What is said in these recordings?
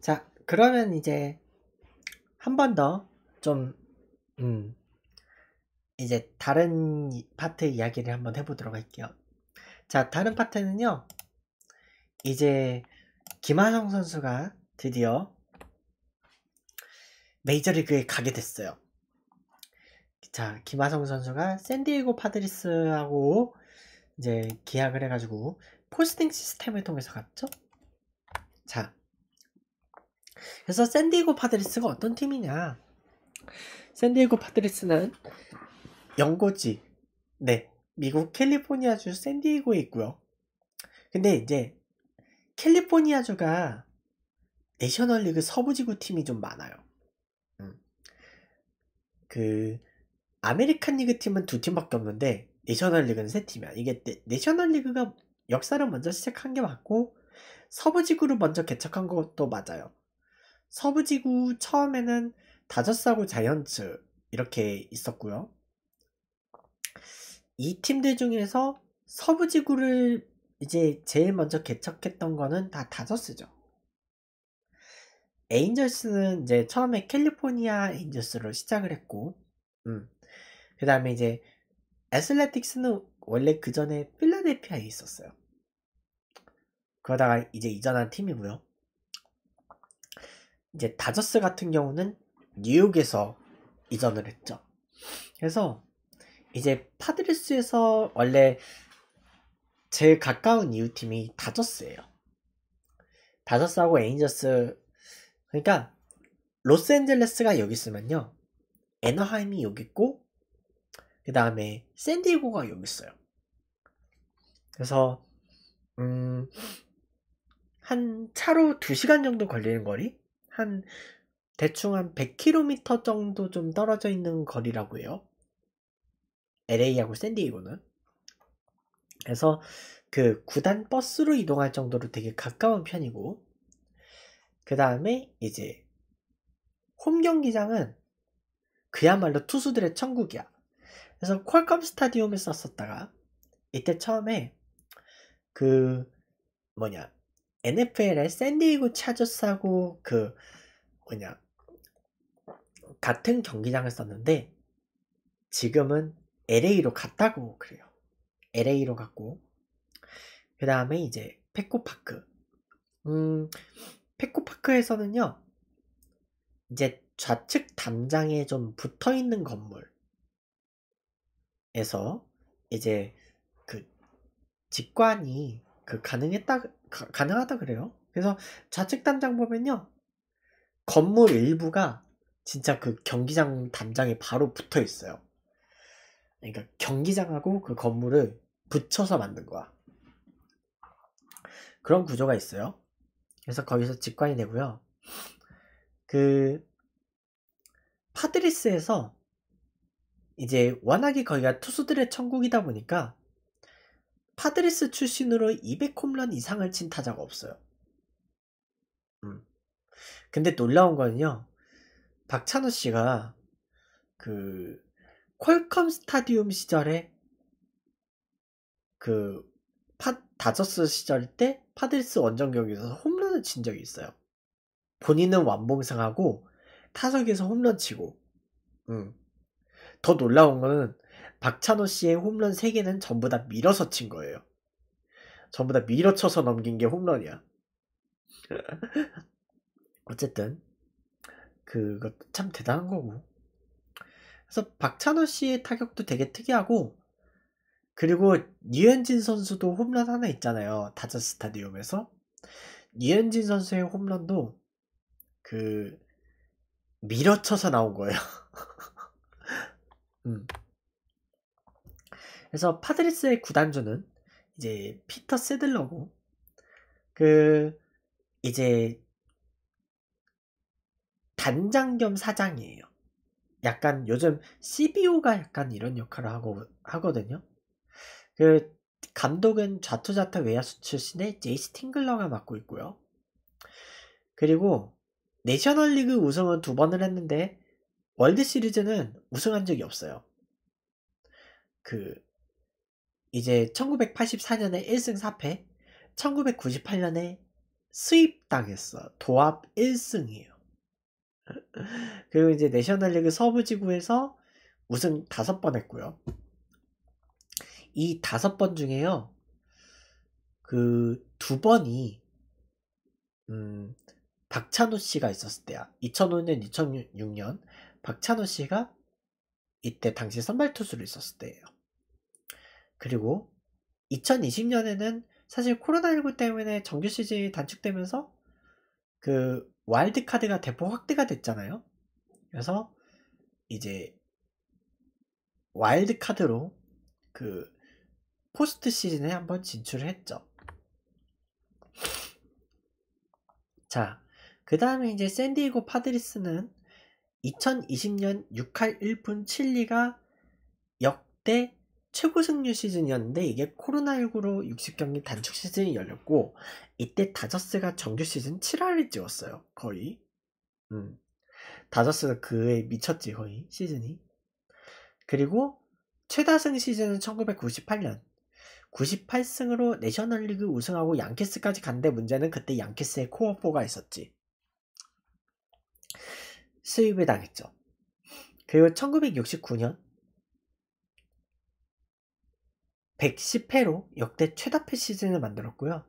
자, 그러면 이제 한 번 더좀 음, 이제 다른 파트 이야기를 한번 해보도록 할게요. 자, 다른 파트는요. 이제 김하성 선수가 드디어 메이저리그에 가게 됐어요. 자, 김하성 선수가 샌디에고 파드리스하고 이제 계약을 해가지고 포스팅 시스템을 통해서 갔죠. 자, 그래서 샌디에고 파드리스가 어떤 팀이냐? 샌디에고 파드리스는 영고지, 네, 미국 캘리포니아주 샌디에고에 있고요. 근데 이제 캘리포니아주가 내셔널리그 서부지구 팀이 좀 많아요. 음. 그 아메리칸 리그 팀은 두 팀밖에 없는데 내셔널리그는 세 팀이야. 이게 내, 셔널리그가 역사를 먼저 시작한 게 맞고 서부지구를 먼저 개척한 것도 맞아요. 서부지구 처음에는 다저스하고 자이언츠 이렇게 있었고요. 이 팀들 중에서 서부지구를 이제 제일 먼저 개척했던 거는 다 다저스죠. 에인저스는 이제 처음에 캘리포니아 에인저스로 시작을 했고, 음. 그 다음에 이제 애슬레틱스는 원래 그 전에 필라델피아에 있었어요. 그러다가 이제 이전한 팀이고요. 이제 다저스 같은 경우는 뉴욕에서 이전을 했죠. 그래서 이제 파드리스에서 원래 제일 가까운 이웃팀이 다저스예요. 다저스하고 에인저스 그러니까 로스앤젤레스가 여기 있으면요. 애너하임이 여기 있고 그 다음에 샌디에고가 여기 있어요. 그래서 음, 한 차로 2시간 정도 걸리는 거리? 한 대충 한 100km 정도 좀 떨어져 있는 거리라고요. 해 LA하고 샌디에고는. 그래서 그 구단 버스로 이동할 정도로 되게 가까운 편이고, 그 다음에 이제 홈 경기장은 그야말로 투수들의 천국이야. 그래서 퀄컴 스타디움에 썼었다가 이때 처음에 그 뭐냐 NFL의 샌디에이고 차저스하고 그 뭐냐 같은 경기장을 썼는데 지금은 LA로 갔다고 그래요. LA로 갔고 그 다음에 이제 페코파크 음 페코파크에서는요 이제 좌측 담장에 좀 붙어 있는 건물에서 이제 그 직관이 그 가능했다 가, 가능하다 그래요. 그래서 좌측 단장 보면요. 건물 일부가 진짜 그 경기장 단장에 바로 붙어 있어요. 그러니까 경기장하고 그 건물을 붙여서 만든 거야. 그런 구조가 있어요. 그래서 거기서 직관이 되고요. 그 파드리스에서 이제 워낙에 거기가 투수들의 천국이다 보니까 파드리스 출신으로 200홈런 이상을 친 타자가 없어요. 음. 근데 놀라운 거는요. 박찬호 씨가 그 퀄컴 스타디움 시절에 그 파, 다저스 시절 때 파드리스 원정 경기에서 홈런을 친 적이 있어요. 본인은 완봉상하고 타석에서 홈런 치고. 음. 더 놀라운 거는 박찬호 씨의 홈런 3개는 전부 다 밀어서 친 거예요. 전부 다 밀어쳐서 넘긴 게 홈런이야. 어쨌든 그것도 참 대단한 거고. 그래서 박찬호 씨의 타격도 되게 특이하고 그리고 이현진 선수도 홈런 하나 있잖아요. 다저 스타디움에서 이현진 선수의 홈런도 그 밀어쳐서 나온 거예요. 음. 그래서 파드리스의 구단주는 이제 피터 세들러고 그 이제 단장 겸 사장이에요. 약간 요즘 CBO가 약간 이런 역할을 하고 하거든요. 그 감독은 좌투자타 외야수 출신의 제이스 팅글러가 맡고 있고요. 그리고 내셔널리그 우승은 두 번을 했는데 월드 시리즈는 우승한 적이 없어요. 그 이제 1984년에 1승 4패, 1998년에 수입당했어. 도합 1승이에요. 그리고 이제 내셔널리그 서부지구에서 우승 5번 했고요. 이 5번 중에요. 그 두 번이 음, 박찬호 씨가 있었을 때야. 2005년, 2006년 박찬호 씨가 이때 당시 선발 투수로 있었을 때예요. 그리고 2020년에는 사실 코로나19 때문에 정규 시즌이 단축되면서 그 와일드카드가 대폭 확대가 됐잖아요. 그래서 이제 와일드카드로 그 포스트 시즌에 한번 진출을 했죠. 자, 그 다음에 이제 샌디에고 파드리스는 2020년 6할 1푼 7리가 역대 최고 승률 시즌이었는데 이게 코로나19로 60경기 단축 시즌이 열렸고 이때 다저스가 정규 시즌 7할을 찍었어요. 거의. 음. 다저스가 그에 미쳤지 거의 시즌이. 그리고 최다승 시즌은 1998년 98승으로 내셔널리그 우승하고 양키스까지 간데 문제는 그때 양키스의 코어포가 있었지. 수입을 당했죠. 그리고 1969년 110회로 역대 최다패 시즌을 만들었고요.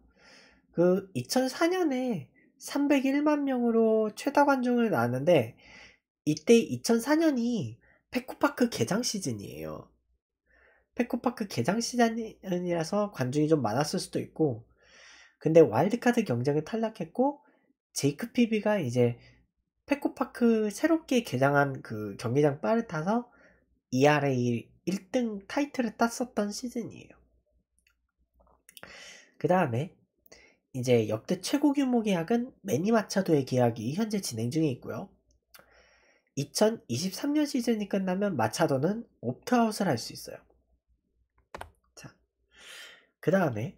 그 2004년에 301만 명으로 최다 관중을 나왔는데 이때 2004년이 페코파크 개장 시즌이에요. 페코파크 개장 시즌이라서 관중이 좀 많았을 수도 있고 근데 와일드카드 경쟁에 탈락했고 제이크 피비가 이제 페코파크 새롭게 개장한 그 경기장 빠를 타서 ERA 1등 타이틀을 땄었던 시즌이에요. 그 다음에 이제 역대 최고 규모 계약은 매니 마차도의 계약이 현재 진행 중에 있고요. 2023년 시즌이 끝나면 마차도는 옵트아웃을 할 수 있어요. 자, 그 다음에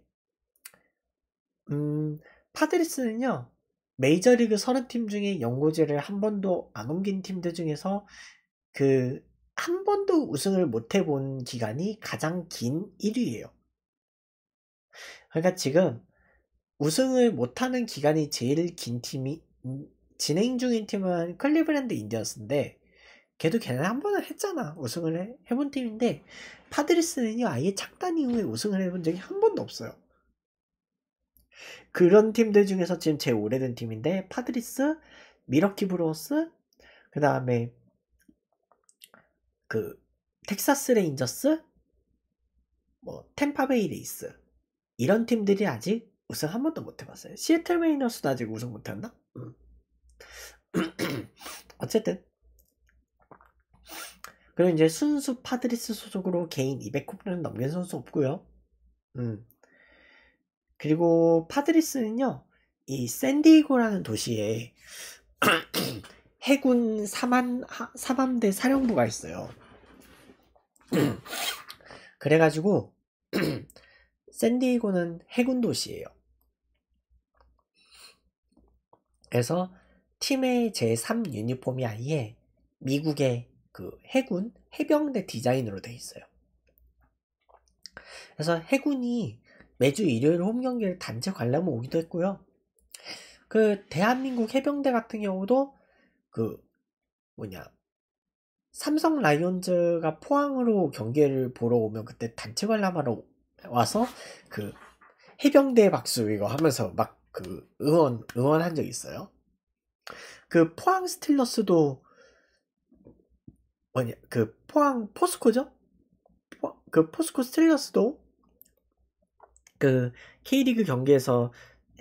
음, 파드리스는요. 메이저리그 30팀 중에 연고지를 한 번도 안 옮긴 팀들 중에서 그한 번도 우승을 못 해본 기간이 가장 긴 1위예요. 그러니까 지금 우승을 못하는 기간이 제일 긴 팀이 음, 진행 중인 팀은 클리브랜드 인디언스인데 걔도 걔는 한 번은 했잖아 우승을 해, 해본 팀인데 파드리스는요 아예 창단 이후에 우승을 해본 적이 한 번도 없어요 그런 팀들 중에서 지금 제일 오래된 팀인데 파드리스, 미러키 브로스 그 다음에 그 텍사스 레인저스, 뭐 템파베이 레이스 이런 팀들이 아직 우승 한 번도 못 해봤어요. 시애틀 메이너스도 아직 우승 못 했나? 음. 어쨌든 그리고 이제 순수 파드리스 소속으로 개인 200홈런을 넘긴 선수 없고요. 음. 그리고 파드리스는요. 이 샌디고라는 도시에 해군 사만 사함대 사령부가 있어요. 그래가지고 샌디에이고는 해군 도시예요. 그래서 팀의 제3 유니폼이 아예 미국의 그 해군 해병대 디자인으로 돼 있어요. 그래서 해군이 매주 일요일 홈 경기를 단체 관람을 오기도 했고요. 그 대한민국 해병대 같은 경우도 그 뭐냐 삼성 라이온즈가 포항으로 경기를 보러 오면 그때 단체 관람하러 와서 그 해병대 박수 이거 하면서 막 그 응원 응원한 적 있어요. 그 포항 스틸러스도 뭐냐 그 포항 포스코죠? 포, 그 포스코 스틸러스도 그 K리그 경기에서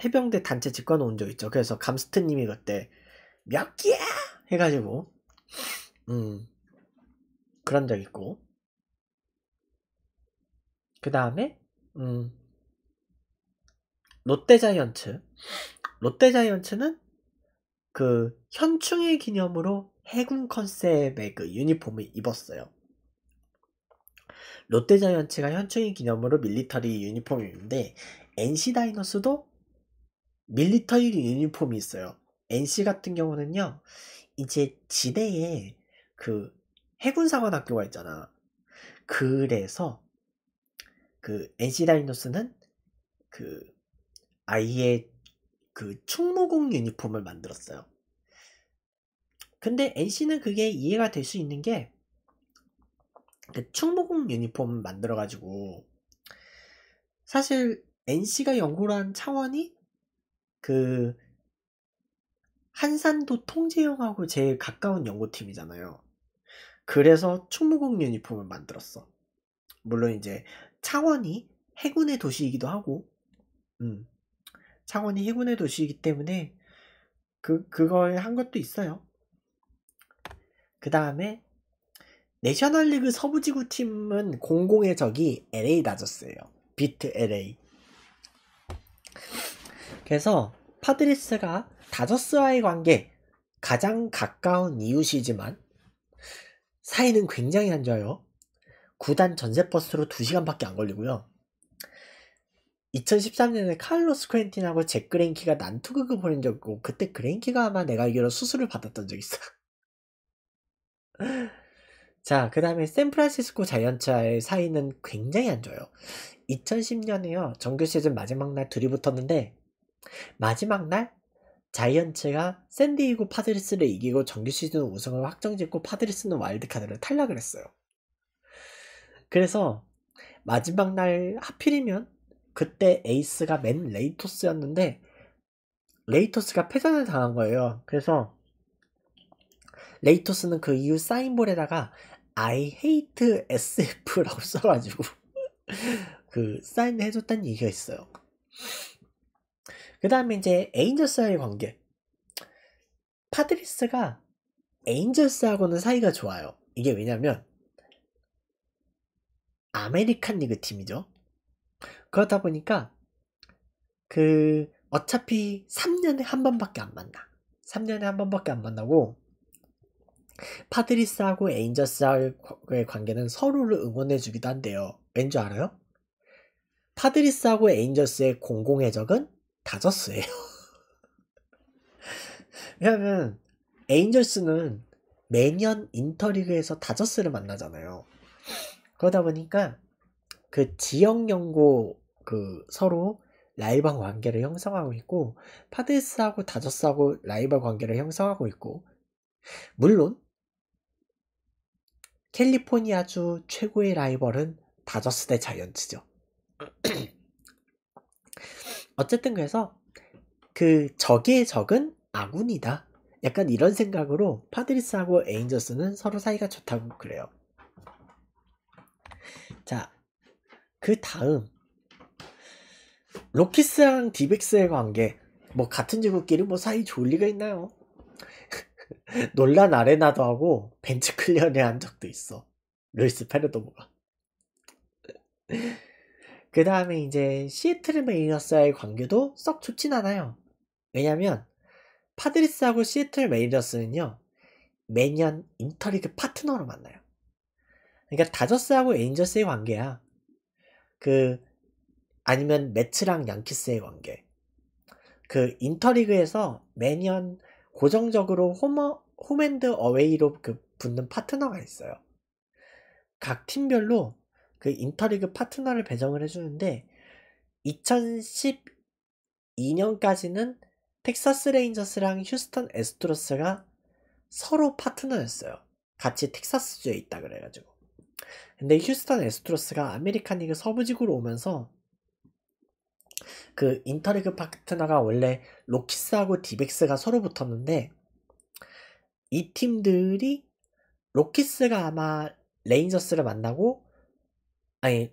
해병대 단체 직관 온 적 있죠. 그래서 감스트님이 그때 몇개야 해가지고 음 그런 적 있고 그 다음에 음, 롯데자이언츠 롯데자이언츠는 그 현충일 기념으로 해군 컨셉의 그 유니폼을 입었어요 롯데자이언츠가 현충일 기념으로 밀리터리 유니폼이 있는데 NC 다이너스도 밀리터리 유니폼이 있어요 NC 같은 경우는요 이제 지대에 그 해군사관학교가 있잖아. 그래서 그 NC 다이노스는그 아이의 그 충무공 유니폼을 만들었어요. 근데 NC는 그게 이해가 될 수 있는 게그 충무공 유니폼 만들어가지고 사실 NC가 연구를 한 차원이 그 한산도 통제형하고 제일 가까운 연구팀이잖아요. 그래서 총무공 유니폼을 만들었어. 물론 이제 창원이 해군의 도시이기도 하고, 음, 창원이 해군의 도시이기 때문에 그 그걸 한 것도 있어요. 그 다음에 내셔널리그 서부지구 팀은 공공의 적이 LA 다저스예요. 비트 LA. 그래서 파드리스가 다저스와의 관계 가장 가까운 이웃이지만 사이는 굉장히 안 좋아요. 구단 전세버스로 2시간밖에 안 걸리고요. 2013년에 칼로스 크렌틴하고 잭 그랭키가 난투극을 벌인 적 있고 그때 그랭키가 아마 내가 알기로 수술을 받았던 적 있어. 자, 그 다음에 샌프란시스코 자이언츠와의 사이는 굉장히 안 좋아요. 2010년에요. 정규 시즌 마지막 날 둘이 붙었는데 마지막 날 자이언츠가 샌디이고 파드리스를 이기고 정규 시즌 우승을 확정짓고 파드리스는 와일드카드를 탈락을 했어요. 그래서 마지막 날 하필이면 그때 에이스가 맨 레이토스였는데 레이토스가 패전을 당한 거예요. 그래서 레이토스는 그 이후 사인볼에다가 I hate SF라고 써가지고 그 사인을 해줬다는 얘기가 있어요. 그 다음에 이제 에인저스와의 관계. 파드리스가 에인저스하고는 사이가 좋아요. 이게 왜냐면 아메리칸 리그 팀이죠. 그렇다 보니까 그 어차피 3년에 한 번밖에 안 만나. 3년에 한 번밖에 안 만나고 파드리스하고 에인저스와의 관계는 서로를 응원해주기도 한대요. 왠 줄 알아요? 파드리스하고 에인저스의 공공의적은 다 졌어요. 왜냐면 에인절스는 매년 인터리그에서 다저스를 만나잖아요. 그러다 보니까 그 지역 연고 그 서로 라이벌 관계를 형성하고 있고 파드스하고 다저스하고 라이벌 관계를 형성하고 있고 물론 캘리포니아주 최고의 라이벌은 다저스 대 자이언츠죠. 어쨌든 그래서 그 적의 적은 아군이다. 약간 이런 생각으로 파드리스하고 에인저스는 서로 사이가 좋다고 그래요. 자, 그 다음 로키스랑 디벡스의 관계 뭐 같은 제국끼리 뭐 사이 좋을 리가 있나요? 논란 아레나도 하고 벤츠 클리언에 한 적도 있어. 루이스 페르도모가 그 다음에 이제 시애틀 메이너스와의 관계도 썩 좋진 않아요. 왜냐면 파드리스하고 시애틀 메이너스는요 매년 인터리그 파트너로 만나요. 그러니까 다저스하고 엔저스의 관계야. 그 아니면 매츠랑 양키스의 관계. 그 인터리그에서 매년 고정적으로 홈어, 홈앤드 어웨이로 그 붙는 파트너가 있어요. 각 팀별로 그 인터리그 파트너를 배정을 해주는데 2012년까지는 텍사스 레인저스랑 휴스턴 에스트로스가 서로 파트너였어요. 같이 텍사스주에 있다 그래가지고. 근데 휴스턴 에스트로스가 아메리칸 리그 서부지구로 오면서 그 인터리그 파트너가 원래 로키스하고 디벡스가 서로 붙었는데 이 팀들이 로키스가 아마 레인저스를 만나고 아니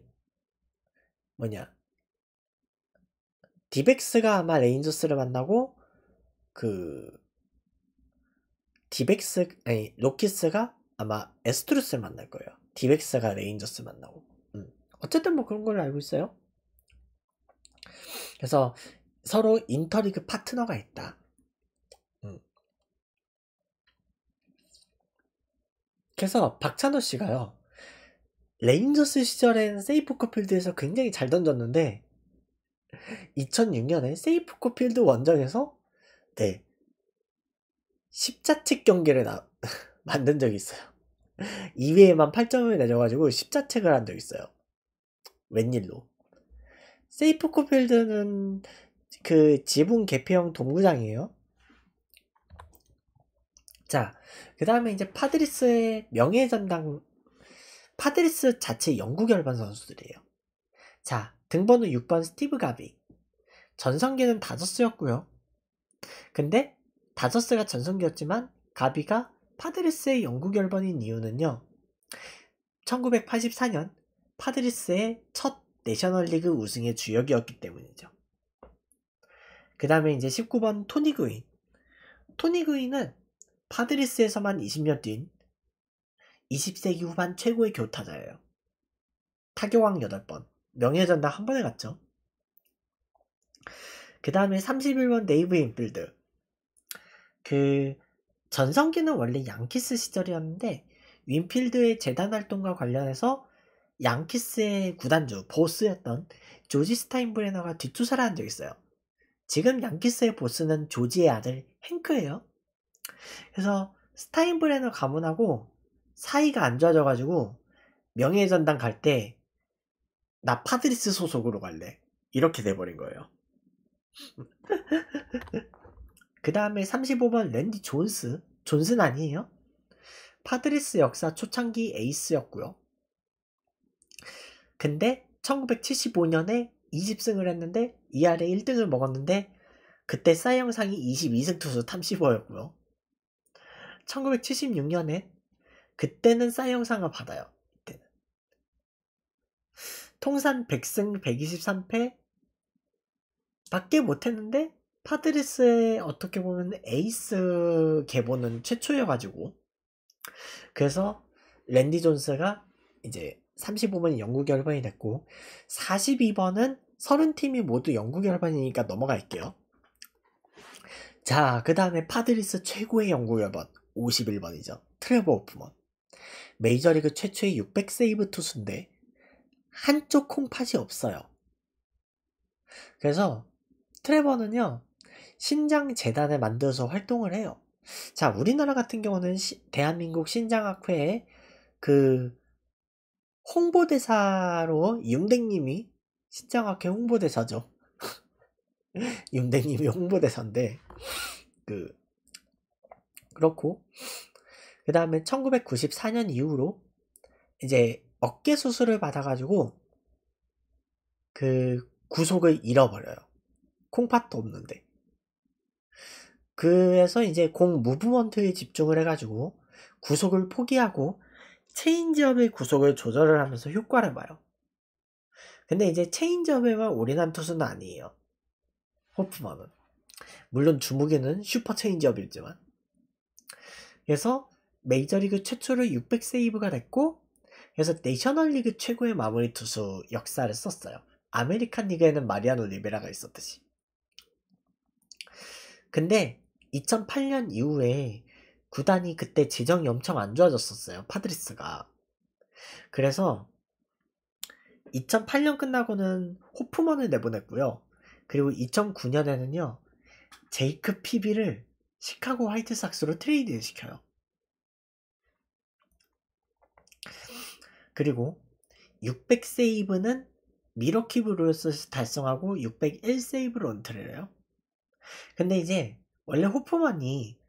뭐냐 디벡스가 아마 레인저스를 만나고 그 디벡스 아니 로키스가 아마 에스트루스를 만날 거예요. 디벡스가 레인저스 만나고 음. 어쨌든 뭐 그런 걸로 알고 있어요. 그래서 서로 인터리그 파트너가 있다. 음. 그래서 박찬호 씨가요. 레인저스 시절엔 세이프 코필드에서 굉장히 잘 던졌는데 2006년에 세이프 코필드 원정에서 네 십자책 경기를 나, 만든 적이 있어요 2회에만 8점을 내줘가지고 십자책을 한 적이 있어요 웬일로 세이프 코필드는 그 지붕 개폐형 동구장이에요 자, 그 다음에 이제 파드리스의 명예전당 파드리스 자체 영구 결반 선수들이에요. 자, 등번호 6번 스티브 가비. 전성기는 다저스였고요. 근데 다저스가 전성기였지만 가비가 파드리스의 영구 결번인 이유는요. 1984년 파드리스의 첫 내셔널리그 우승의 주역이었기 때문이죠. 그 다음에 이제 19번 토니 그인. 토니 그인은 파드리스에서만 20년 뒤인 20세기 후반 최고의 교타자예요. 타교왕 8번, 명예전당 한 번에 갔죠. 그 다음에 31번 네이브 인필드. 그 전성기는 원래 양키스 시절이었는데 윈필드의 재단 활동과 관련해서 양키스의 구단주, 보스였던 조지 스타인브레너가 뒷조사를 한 적이 있어요. 지금 양키스의 보스는 조지의 아들 행크예요. 그래서 스타인브레너 가문하고 사이가 안 좋아져가지고 명예전당 갈 때 나 파드리스 소속으로 갈래 이렇게 돼버린 거예요 그 다음에 35번 랜디 존스 존슨 아니에요? 파드리스 역사 초창기 에이스였고요 근데 1975년에 20승을 했는데 ER에 1등을 먹었는데 그때 싸이영상이 22승 투수 탐시버였고요 1976년에 그때는 쌀영상을 받아요. 이때는. 통산 100승 123패 밖에 못했는데 파드리스의 어떻게 보면 에이스 개보는 최초여가지고 그래서 랜디 존스가 이제 35번이 영국 열반이 됐고 42번은 30팀이 모두 영국 열반이니까 넘어갈게요 자 그 다음에 파드리스 최고의 영국 열반 51번이죠 트레버 오프먼 메이저리그 최초의 600세이브 투수인데 한쪽 콩팥이 없어요. 그래서 트레버는요. 신장 재단을 만들어서 활동을 해요. 자, 우리나라 같은 경우는 시, 대한민국 신장학회에 그 홍보대사로 윤댕님이 신장학회 홍보대사죠. 윤댕님이 홍보대사인데 그 그렇고 그 다음에 1994년 이후로 이제 어깨 수술을 받아가지고 그 구속을 잃어버려요. 콩팥도 없는데. 그래서 이제 공 무브먼트에 집중을 해가지고 구속을 포기하고 체인지업의 구속을 조절을 하면서 효과를 봐요. 근데 이제 체인지업에만 올인한 투수는 아니에요. 호프만은. 물론 주무기는 슈퍼 체인지업이지만. 그래서 메이저리그 최초로 600세이브가 됐고 그래서 내셔널리그 최고의 마무리 투수 역사를 썼어요. 아메리칸 리그에는 마리아노 리베라가 있었듯이. 근데 2008년 이후에 구단이 그때 재정이 엄청 안 좋아졌었어요. 파드리스가. 그래서 2008년 끝나고는 호프먼을 내보냈고요. 그리고 2009년에는요. 제이크 피비를 시카고 화이트삭스로 트레이드 시켜요. 그리고 600세이브는 미러키 브로서 달성하고 601세이브로 은퇴를해요 근데 이제 원래 호프만이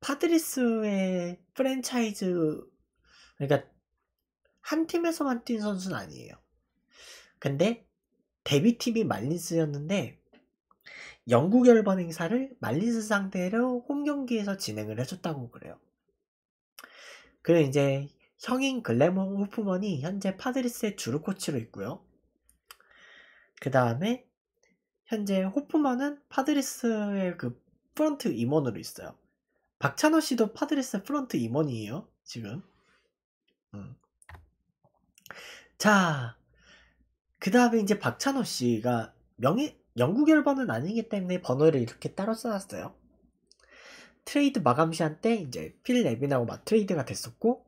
파드리스의 프랜차이즈 그러니까 한 팀에서만 뛴 선수는 아니에요. 근데 데뷔팀이 말린스였는데 영국 열번 행사를 말린스 상대로 홈 경기에서 진행을 해줬다고 그래요. 그리고 이제 성인 글래몽후프먼이 현재 파드리스의 주루 코치로 있고요. 그 다음에 현재 호프먼은 파드리스의 그 프런트 임원으로 있어요. 박찬호 씨도 파드리스 프런트 임원이에요. 지금. 음. 자, 그 다음에 이제 박찬호 씨가 명예, 연구 결번은 아니기 때문에 번호를 이렇게 따로 써놨어요. 트레이드 마감 시한 때 이제 필 레빈하고 마트레이드가 됐었고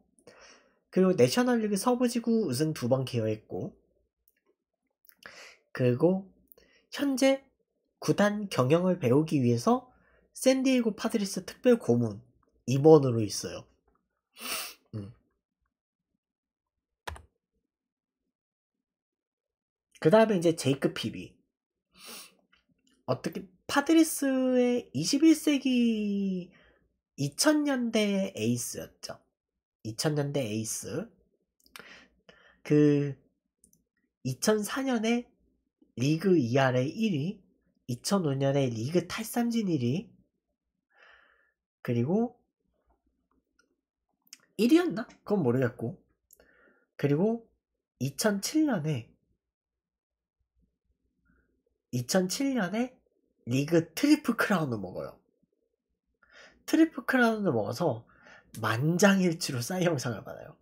그리고 내셔널리그 서부지구 우승 두번 기여했고 그리고 현재 구단 경영을 배우기 위해서 샌디에고 파드리스 특별 고문 2번으로 있어요. 음. 그 다음에 이제 제이크 피비. 어떻게, 파드리스의 21세기 2000년대 에이스였죠. 2000년대 에이스 그 2004년에 리그 ERA 1위 2005년에 리그 탈삼진 1위 그리고 1위였나? 그건 모르겠고 그리고 2007년에 2007년에 리그 트리플 크라운을 먹어요. 트리플 크라운을 먹어서 만장일치로 싸이 영상을 받아요.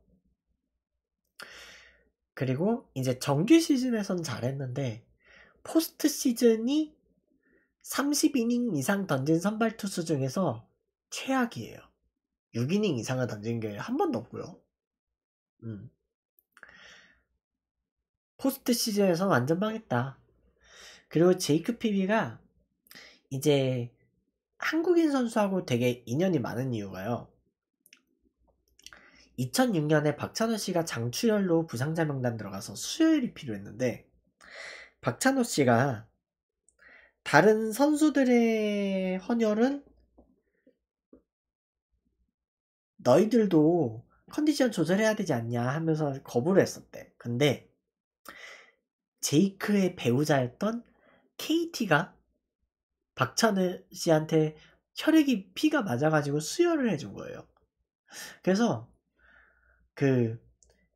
그리고 이제 정규 시즌에선 잘했는데 포스트 시즌이 30이닝 이상 던진 선발 투수 중에서 최악이에요. 6이닝 이상을 던진 게 한 번도 없고요. 음. 포스트 시즌에서 완전 망했다. 그리고 제이크 피비가 이제 한국인 선수하고 되게 인연이 많은 이유가요. 2006년에 박찬호 씨가 장출혈로 부상자 명단 들어가서 수혈이 필요했는데 박찬호 씨가 다른 선수들의 헌혈은 너희들도 컨디션 조절해야 되지 않냐 하면서 거부를 했었대. 근데 제이크의 배우자였던 KT가 박찬호 씨한테 혈액이 피가 맞아가지고 수혈을 해준 거예요. 그래서 그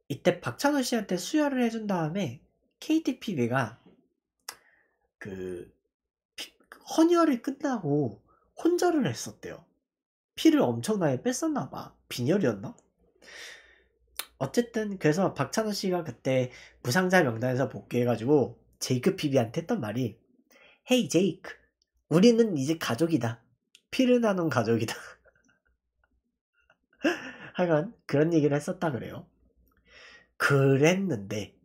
이때 박찬호 씨한테 수혈을 해준 다음에 KTPB가 그 헌혈이 끝나고 혼절을 했었대요. 피를 엄청나게 뺐었나 봐. 빈혈이었나? 어쨌든 그래서 박찬호 씨가 그때 부상자 명단에서 복귀해가지고 제이크 피비한테 했던 말이 헤이 제이크 우리는 이제 가족이다. 피를 나눈 가족이다. 하여간 그런 얘기를 했었다 그래요. 그랬는데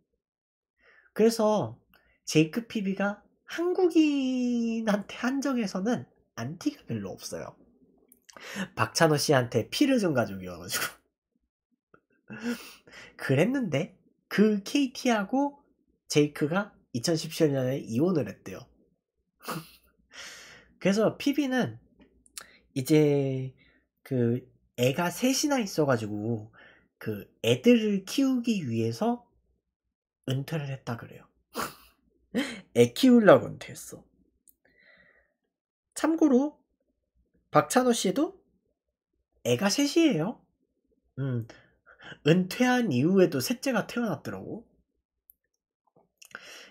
그래서 제이크 피비가 한국인한테 한정해서는 안티가 별로 없어요. 박찬호 씨한테 피를 준 가족이어가지고 그랬는데 그 KT하고 제이크가 2017년에 이혼을 했대요. 그래서 피비는 이제 그 애가 셋이나 있어가지고 그 애들을 키우기 위해서 은퇴를 했다 그래요. 애 키우려고 은퇴했어. 참고로 박찬호 씨도 애가 셋이에요. 음, 은퇴한 이후에도 셋째가 태어났더라고.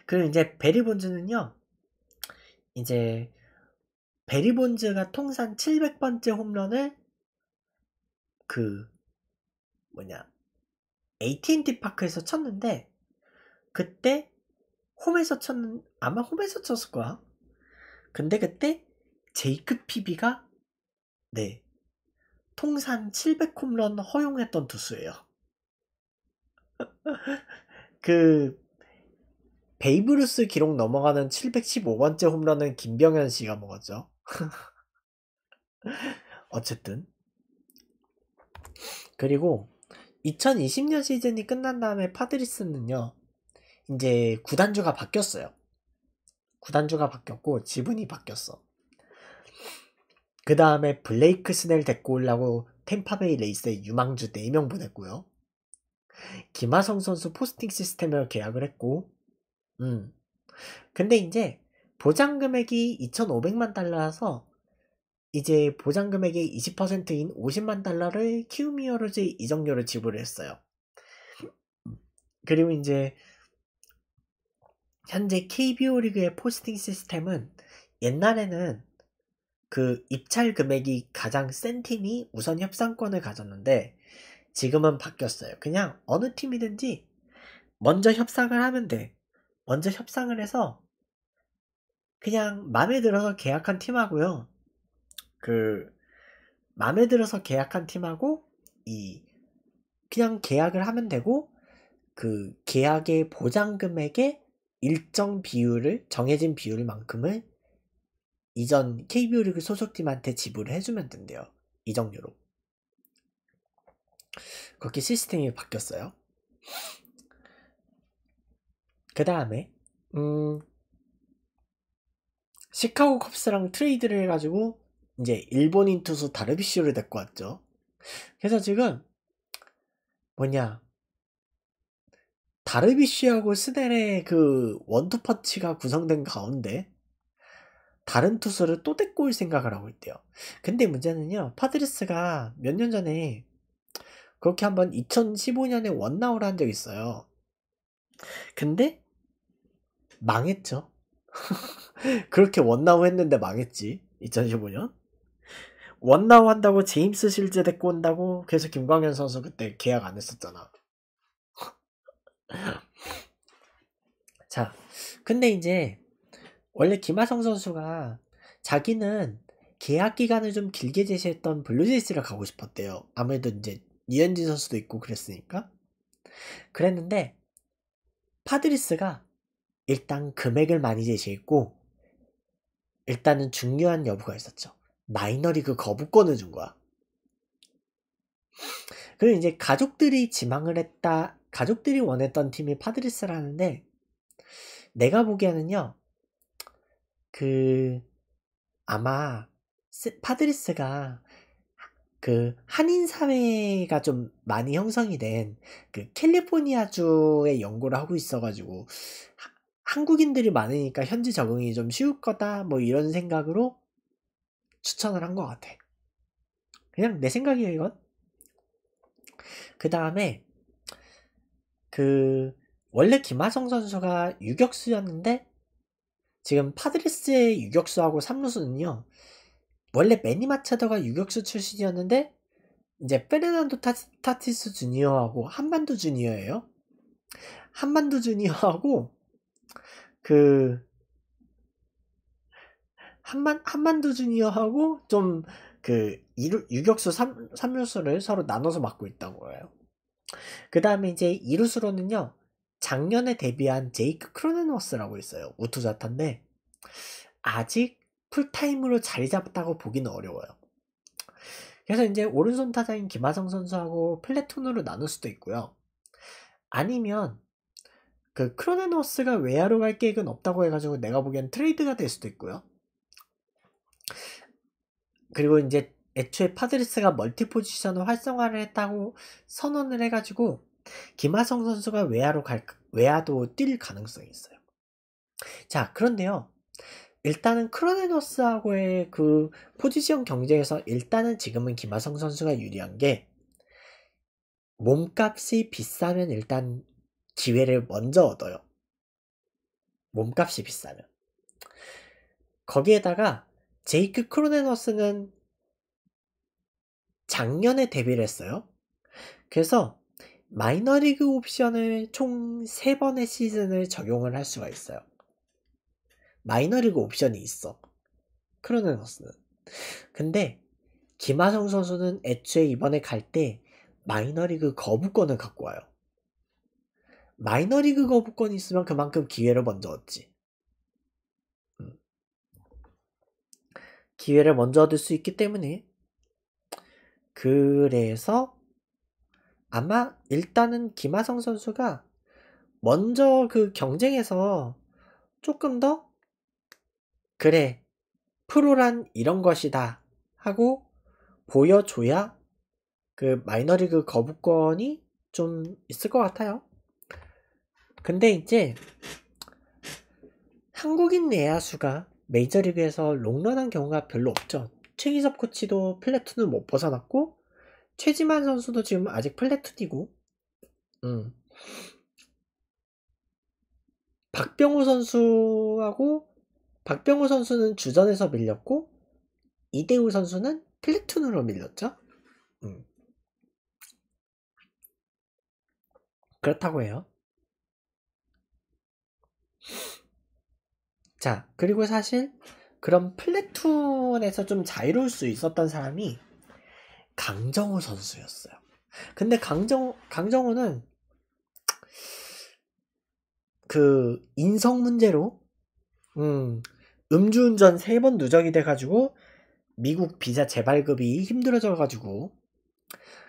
그리고 이제 베리본즈는요, 이제 베리본즈가 통산 700번째 홈런을 그 뭐냐 AT&T 파크에서 쳤는데 그때 홈에서 쳤는 아마 홈에서 쳤을 거야. 근데 그때 제이크 피비가 네 통산 700 홈런 허용했던 투수예요. 그 베이브루스 기록 넘어가는 715번째 홈런은 김병현 씨가 먹었죠. 어쨌든 그리고 2020년 시즌이 끝난 다음에 파드리스는요, 이제 구단주가 바뀌었어요. 구단주가 바뀌었고, 지분이 바뀌었어. 그 다음에 블레이크 스넬 데리고 올라고 템파베이 레이스에 유망주 4명 보냈고요. 김하성 선수 포스팅 시스템을 계약을 했고, 음. 근데 이제 보장 금액이 2,500만 달러라서 이제 보장금액의 20%인 50만 달러를 키움이어로즈 의이정료로 지불했어요. 그리고 이제 현재 KBO 리그의 포스팅 시스템은 옛날에는 그 입찰 금액이 가장 센 팀이 우선 협상권을 가졌는데 지금은 바뀌었어요. 그냥 어느 팀이든지 먼저 협상을 하면 돼. 먼저 협상을 해서 그냥 마음에 들어서 계약한 팀하고요. 그 마음에 들어서 계약한 팀하고 이 그냥 계약을 하면 되고 그 계약의 보장금액의 일정 비율을 정해진 비율만큼을 이전 KBO 리그 소속팀한테 지불을 해주면 된대요. 이 정도로. 그렇게 시스템이 바뀌었어요. 그 다음에 음 시카고 컵스랑 트레이드를 해가지고 이제 일본인 투수 다르비쇼를 데리고 왔죠. 그래서 지금 뭐냐 다르비쉬하고 스넬의 그 원투펀치가 구성된 가운데 다른 투수를 또 데리고 올 생각을 하고 있대요. 근데 문제는요. 파드리스가 몇 년 전에 그렇게 한번 2015년에 원나우를 한 적이 있어요. 근데 망했죠. 그렇게 원나우 했는데 망했지. 2015년. 원나우 한다고 제임스 실제 데리고 온다고 계속 김광현 선수 그때 계약 안 했었잖아. 자, 근데 이제 원래 김하성 선수가 자기는 계약 기간을 좀 길게 제시했던 블루제이스를 가고 싶었대요. 아무래도 이제 이현진 선수도 있고 그랬으니까. 그랬는데 파드리스가 일단 금액을 많이 제시했고 일단은 중요한 여부가 있었죠. 마이너리그 거부권을 준 거야. 그리고 이제 가족들이 지망을 했다, 가족들이 원했던 팀이 파드리스라는데, 내가 보기에는요, 그, 아마, 파드리스가 그 한인 사회가 좀 많이 형성이 된 그 캘리포니아주의 연구를 하고 있어가지고 하, 한국인들이 많으니까 현지 적응이 좀 쉬울 거다 뭐 이런 생각으로 추천을 한 것 같아. 그냥 내 생각이에요, 이건. 그 다음에, 그, 원래 김하성 선수가 유격수였는데, 지금 파드리스의 유격수하고 삼루수는요 원래 매니 마차더가 유격수 출신이었는데, 이제 페르난도 타티, 스 주니어하고 한반도 주니어예요. 한반도 주니어하고, 그, 한만 한만두 주니어하고 좀그 유격수 3, 3루수를 서로 나눠서 맡고 있다고 해요. 그 다음에 이제 이루수로는요 작년에 데뷔한 제이크 크로네노스라고 있어요. 우투자탄데 아직 풀타임으로 자리 잡았다고 보기는 어려워요. 그래서 이제 오른손 타자인 김하성 선수하고 플래툰으로 나눌 수도 있고요. 아니면 그 크로네노스가 외야로 갈 계획은 없다고 해가지고 내가 보기엔 트레이드가 될 수도 있고요. 그리고 이제 애초에 파드리스가 멀티 포지션을 활성화를 했다고 선언을 해가지고 김하성 선수가 외야로 갈 외야도 뛸 가능성이 있어요. 자 그런데요. 일단은 크로네노스하고의 그 포지션 경쟁에서 일단은 지금은 김하성 선수가 유리한 게 몸값이 비싸면 일단 기회를 먼저 얻어요. 몸값이 비싸면. 거기에다가 제이크 크로네너스는 작년에 데뷔를 했어요. 그래서 마이너리그 옵션을 총 3번의 시즌을 적용을 할 수가 있어요. 마이너리그 옵션이 있어. 크로네너스는. 근데 김하성 선수는 애초에 이번에 갈 때 마이너리그 거부권을 갖고 와요. 마이너리그 거부권이 있으면 그만큼 기회를 먼저 얻지. 기회를 먼저 얻을 수 있기 때문에 그래서 아마 일단은 김하성 선수가 먼저 그 경쟁에서 조금 더 그래 프로란 이런 것이다 하고 보여줘야 그 마이너리그 거부권이 좀 있을 것 같아요. 근데 이제 한국인 내야수가 메이저리그에서 롱런한 경우가 별로 없죠. 최기섭 코치도 플래툰을 못 벗어났고 최지만 선수도 지금 아직 플래툰이고 음. 박병호 선수하고 박병호 선수는 주전에서 밀렸고 이대우 선수는 플래툰으로 밀렸죠. 음. 그렇다고 해요. 자, 그리고 사실 그런 플래툰에서 좀 자유로울 수 있었던 사람이 강정호 선수였어요. 근데 강정 강정호는 그 인성 문제로 음, 음주운전 세 번 누적이 돼가지고 미국 비자 재발급이 힘들어져가지고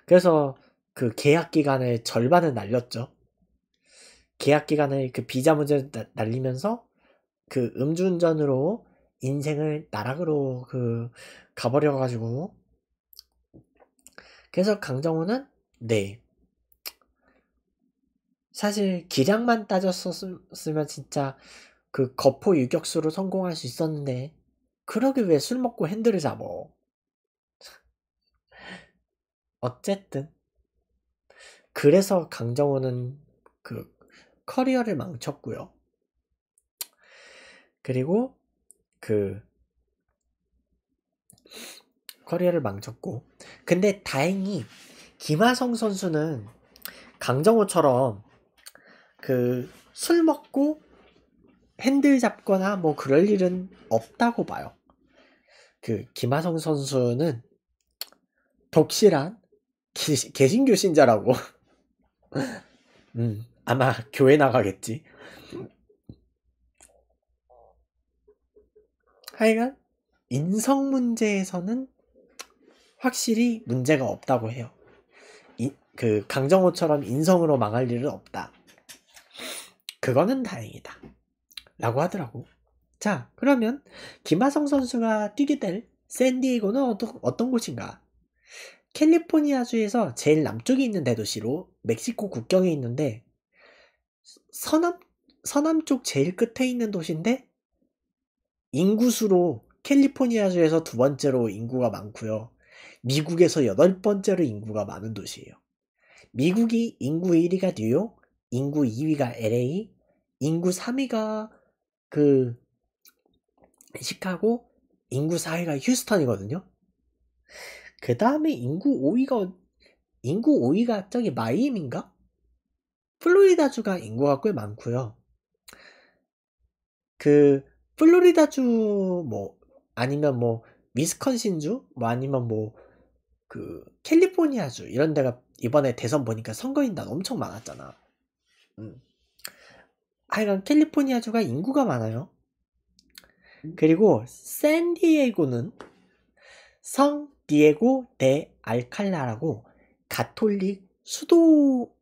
그래서 그 계약 기간의 절반을 날렸죠. 계약 기간의 그 비자 문제를 날리면서 그 음주운전으로 인생을 나락으로 그 가버려 가지고 그래서 강정호는 네 사실 기량만 따졌으면 진짜 그 거포 유격수로 성공할 수 있었는데 그러기 위해 술 먹고 핸들을 잡어 어쨌든 그래서 강정호는 그 커리어를 망쳤고요 그리고 그 커리어를 망쳤고 근데 다행히 김하성 선수는 강정호처럼 그 술 먹고 핸들 잡거나 뭐 그럴 일은 없다고 봐요. 그 김하성 선수는 독실한 개신교 신자라고. 음, 아마 교회 나가겠지. 하여간 인성 문제에서는 확실히 문제가 없다고 해요. 이, 그 강정호처럼 인성으로 망할 일은 없다. 그거는 다행이다. 라고 하더라고. 자, 그러면 김하성 선수가 뛰게 될 샌디에고는 어떤, 어떤 곳인가? 캘리포니아주에서 제일 남쪽에 있는 대도시로 멕시코 국경에 있는데 서남, 서남쪽 제일 끝에 있는 도시인데 인구수로 캘리포니아주에서 두 번째로 인구가 많고요. 미국에서 여덟 번째로 인구가 많은 도시예요. 미국이 인구 1위가 뉴욕, 인구 2위가 LA, 인구 3위가 그 시카고, 인구 4위가 휴스턴이거든요. 그 다음에 인구 5위가 인구 5위가 저기 마이애미인가? 플로리다주가 인구가 꽤 많고요. 그 플로리다주 뭐 아니면 뭐위스컨신주뭐 아니면 뭐 그 캘리포니아주 이런 데가 이번에 대선 보니까 선거인단 엄청 많았잖아. 음. 하여간 캘리포니아주가 인구가 많아요. 음. 그리고 샌디에고는 성 디에고 데 알칼라라고 가톨릭 수도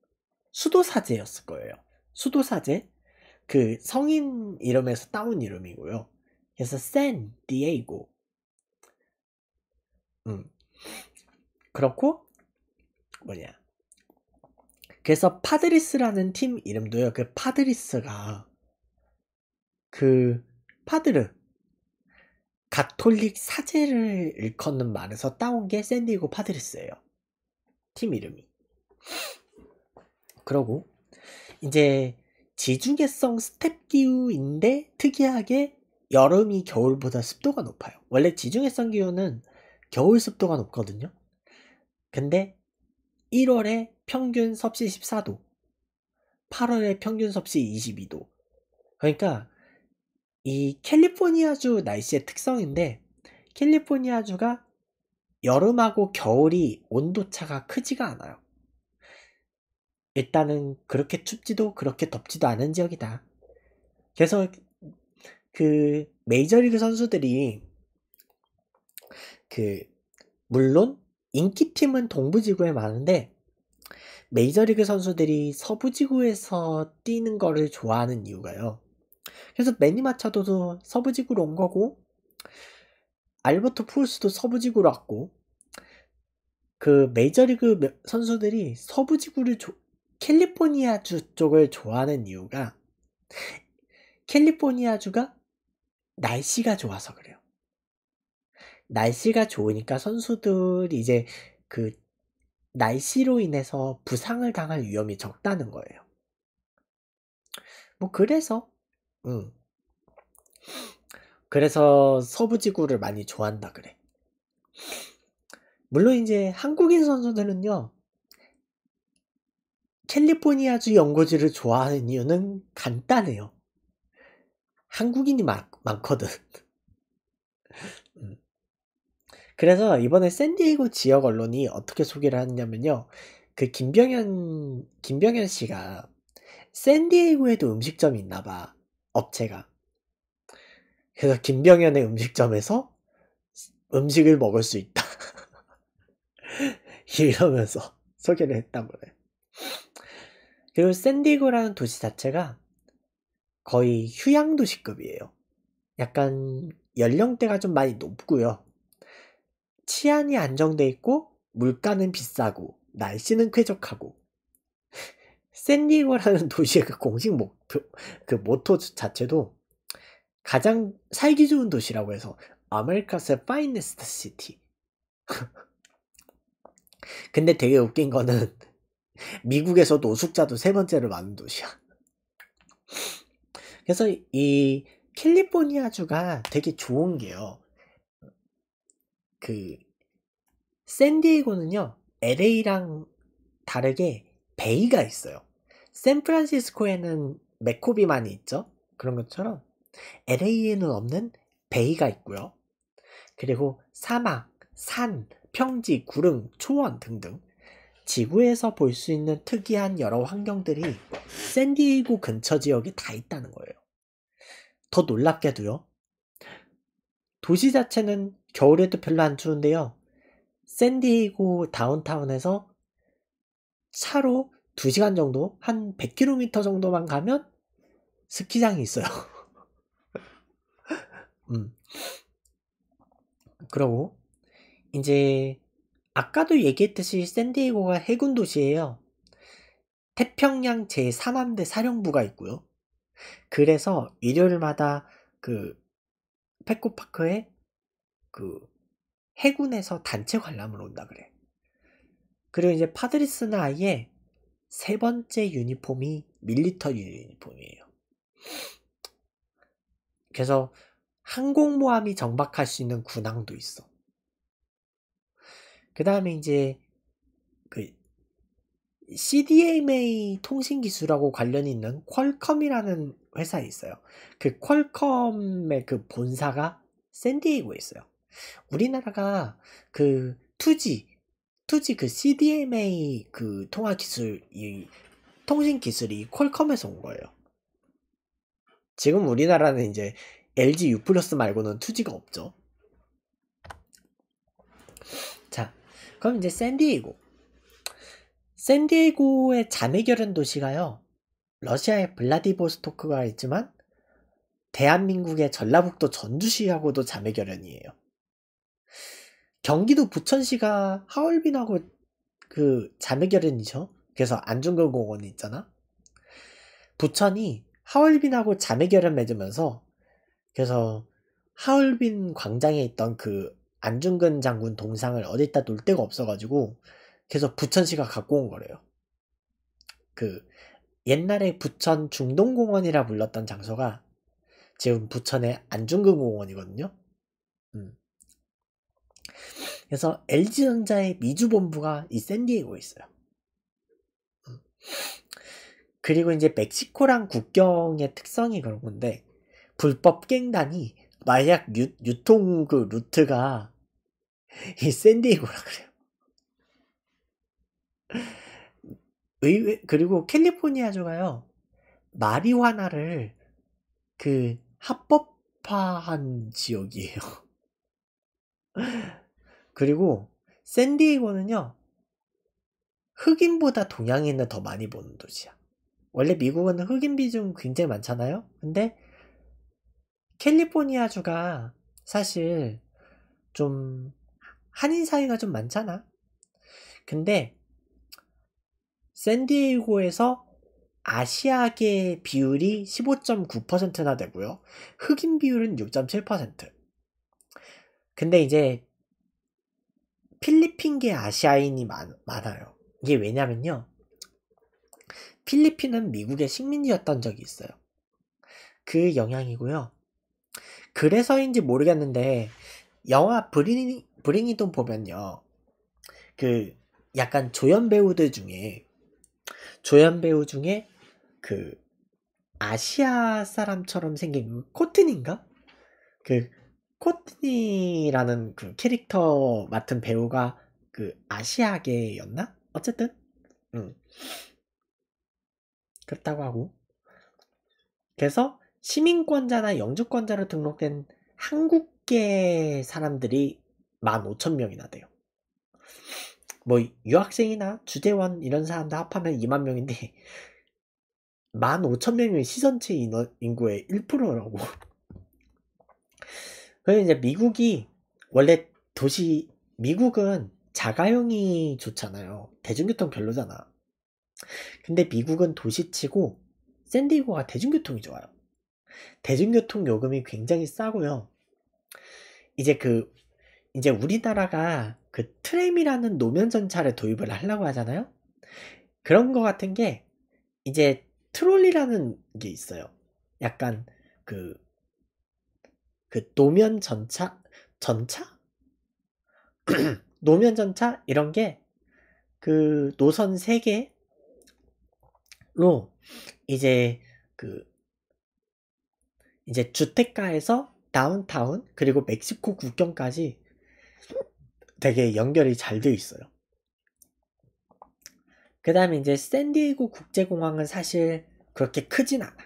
수도사제였을 거예요. 수도사제 그 성인 이름에서 따온 이름이고요. 그래서 샌 디에이고. 음. 그렇고 뭐냐. 그래서 파드리스라는 팀 이름도요. 그 파드리스가 그 파드르 가톨릭 사제를 일컫는 말에서 따온 게 샌디고 파드리스예요. 팀 이름이. 그러고 이제 지중해성 스텝기후인데 특이하게 여름이 겨울보다 습도가 높아요. 원래 지중해성 기후는 겨울 습도가 높거든요. 근데 1월에 평균 섭씨 14도, 8월에 평균 섭씨 22도. 그러니까 이 캘리포니아주 날씨의 특성인데 캘리포니아주가 여름하고 겨울이 온도차가 크지가 않아요. 일단은 그렇게 춥지도 그렇게 덥지도 않은 지역이다. 그래서 그 메이저리그 선수들이 그 물론 인기팀은 동부지구에 많은데 메이저리그 선수들이 서부지구에서 뛰는 거를 좋아하는 이유가요. 그래서 매니 마차도도 서부지구로 온 거고 알버트 푸스도 서부지구로 왔고 그 메이저리그 선수들이 서부지구를 캘리포니아주 쪽을 좋아하는 이유가 캘리포니아주가 날씨가 좋아서 그래요. 날씨가 좋으니까 선수들이 이제 그 날씨로 인해서 부상을 당할 위험이 적다는 거예요. 뭐 그래서 음. 그래서 서부 지구를 많이 좋아한다 그래. 물론 이제 한국인 선수들은요. 캘리포니아주 연고지를 좋아하는 이유는 간단해요. 한국인이 많, 많거든. 음. 그래서 이번에 샌디에이고 지역 언론이 어떻게 소개를 하느냐면요. 그 김병현, 김병현 씨가 샌디에이고에도 음식점이 있나 봐. 업체가. 그래서 김병현의 음식점에서 음식을 먹을 수 있다. 이러면서 소개를 했다고 그래. 그리고 샌디고라는 도시 자체가 거의 휴양도시급이에요. 약간 연령대가 좀 많이 높고요. 치안이 안정돼 있고 물가는 비싸고 날씨는 쾌적하고 샌디고라는 도시의 그 공식 목표 그 모토 자체도 가장 살기 좋은 도시라고 해서 아메리카스의 파이네스트 시티 근데 되게 웃긴 거는 미국에서 노숙자도 세 번째로 많은 도시야. 그래서 이 캘리포니아주가 되게 좋은 게요. 그 샌디에고는요. LA랑 다르게 베이가 있어요. 샌프란시스코에는 메코비만이 있죠. 그런 것처럼 LA에는 없는 베이가 있고요. 그리고 사막, 산, 평지, 구릉 초원 등등. 지구에서 볼 수 있는 특이한 여러 환경들이 샌디에이고 근처 지역에 다 있다는 거예요. 더 놀랍게도요. 도시 자체는 겨울에도 별로 안 추운데요. 샌디에이고 다운타운에서 차로 2시간 정도, 한 100km 정도만 가면 스키장이 있어요. 음. 그러고, 이제 아까도 얘기했듯이 샌디에고가 해군 도시예요. 태평양 제3함대 사령부가 있고요. 그래서 일요일마다 그 페코파크에 그 해군에서 단체 관람을 온다 그래. 그리고 이제 파드리스는 아예 세 번째 유니폼이 밀리터 유니폼이에요. 그래서 항공모함이 정박할 수 있는 군항도 있어. 그 다음에 이제 그 CDMA 통신 기술하고 관련이 있는 퀄컴이라는 회사에 있어요. 그 퀄컴의 그 본사가 샌디에이고에 있어요. 우리나라가 그 2G, 2G 그 CDMA 그 통화 기술, 이 통신 기술이 퀄컴에서 온 거예요. 지금 우리나라는 이제 LG U 플러스 말고는 2G가 없죠. 자, 그럼 이제 샌디에고. 샌디에고의 자매결연 도시가요. 러시아의 블라디보스토크가 있지만 대한민국의 전라북도 전주시하고도 자매결연이에요. 경기도 부천시가 하얼빈하고 그 자매결연이죠. 그래서 안중근 공원이 있잖아. 부천이 하얼빈하고 자매결연 맺으면서 그래서 하얼빈 광장에 있던 그 안중근 장군 동상을 어디다 놓을 데가 없어가지고 계속 부천시가 갖고 온 거래요. 그 옛날에 부천 중동공원이라 불렀던 장소가 지금 부천의 안중근 공원이거든요. 음. 그래서 LG전자의 미주본부가 이 샌디에고에 있어요. 음. 그리고 이제 멕시코랑 국경의 특성이 그런 건데 불법 갱단이 마약 유, 통그 루트가 이 샌디에고라 그래요. 의외, 그리고 캘리포니아주가요, 마리화나를 그 합법화한 지역이에요. 그리고 샌디에고는요, 흑인보다 동양인을 더 많이 보는 도시야. 원래 미국은 흑인 비중 굉장히 많잖아요? 근데 캘리포니아주가 사실 좀 한인 사회가 좀 많잖아. 근데 샌디에이고에서 아시아계 비율이 15.9%나 되고요. 흑인 비율은 6.7%. 근데 이제 필리핀계 아시아인이 많, 아요 이게 왜냐면요. 필리핀은 미국의 식민지였던 적이 있어요. 그 영향이고요. 그래서인지 모르겠는데 영화 브리니, 브링이돈 보면요. 그 약간 조연 배우들 중에 조연 배우 중에 그 아시아 사람처럼 생긴 코튼인가? 그 코튼이라는 그 캐릭터 맡은 배우가 그 아시아계였나? 어쨌든 응. 그렇다고 하고 그래서 시민권자나 영주권자로 등록된 한국계 사람들이 15,000명이나 돼요. 뭐 유학생이나 주재원 이런 사람 들 합하면 2만 명인데 15,000명이 시선체 인원, 인구의 1%라고. 그래서 이제 미국이 원래 도시 미국은 자가용이 좋잖아요. 대중교통 별로잖아. 근데 미국은 도시치고 샌디고가 대중교통이 좋아요. 대중교통 요금이 굉장히 싸고요. 이제 그 이제 우리나라가 그 트램이라는 노면 전차를 도입을 하려고 하잖아요. 그런 것 같은 게 이제 트롤리라는 게 있어요. 약간 그, 그 노면 전차? 전차? 노면 전차? 이런 게 그 노선 세개로 이제 그 이제 주택가에서 다운타운 그리고 멕시코 국경까지 되게 연결이 잘 되어 있어요. 그 다음에 이제 샌디에이고 국제공항은 사실 그렇게 크진 않아.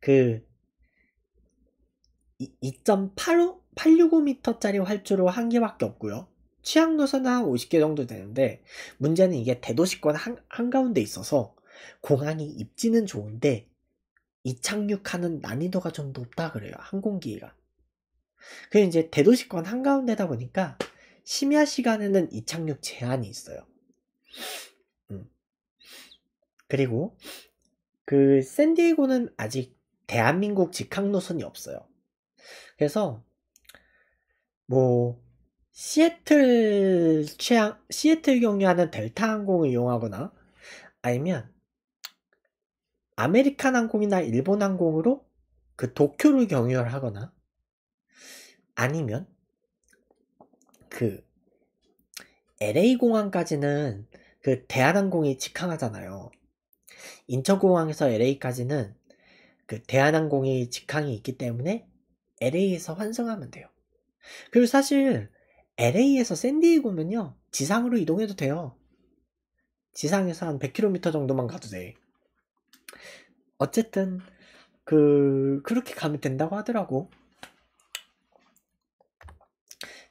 그 2.865m짜리 활주로 한 개밖에 없고요. 취향 노선은 한 50개 정도 되는데 문제는 이게 대도시권 한, 한가운데 있어서 공항이 입지는 좋은데 이착륙하는 난이도가 좀 높다 그래요. 항공기가. 그 이제 대도시권 한가운데다 보니까 심야 시간에는 이착륙 제한이 있어요. 음. 그리고 그 샌디에고는 아직 대한민국 직항 노선이 없어요. 그래서 뭐 시애틀 취향 시애틀 경유하는 델타 항공을 이용하거나 아니면 아메리칸 항공이나 일본 항공으로 그 도쿄를 경유를 하거나 아니면 그 LA 공항까지는 그 대한항공이 직항하잖아요. 인천공항에서 LA까지는 그 대한항공이 직항이 있기 때문에 LA에서 환승하면 돼요. 그리고 사실 LA에서 샌디에고면요 지상으로 이동해도 돼요. 지상에서 한 100km 정도만 가도 돼. 어쨌든 그 그렇게 가면 된다고 하더라고.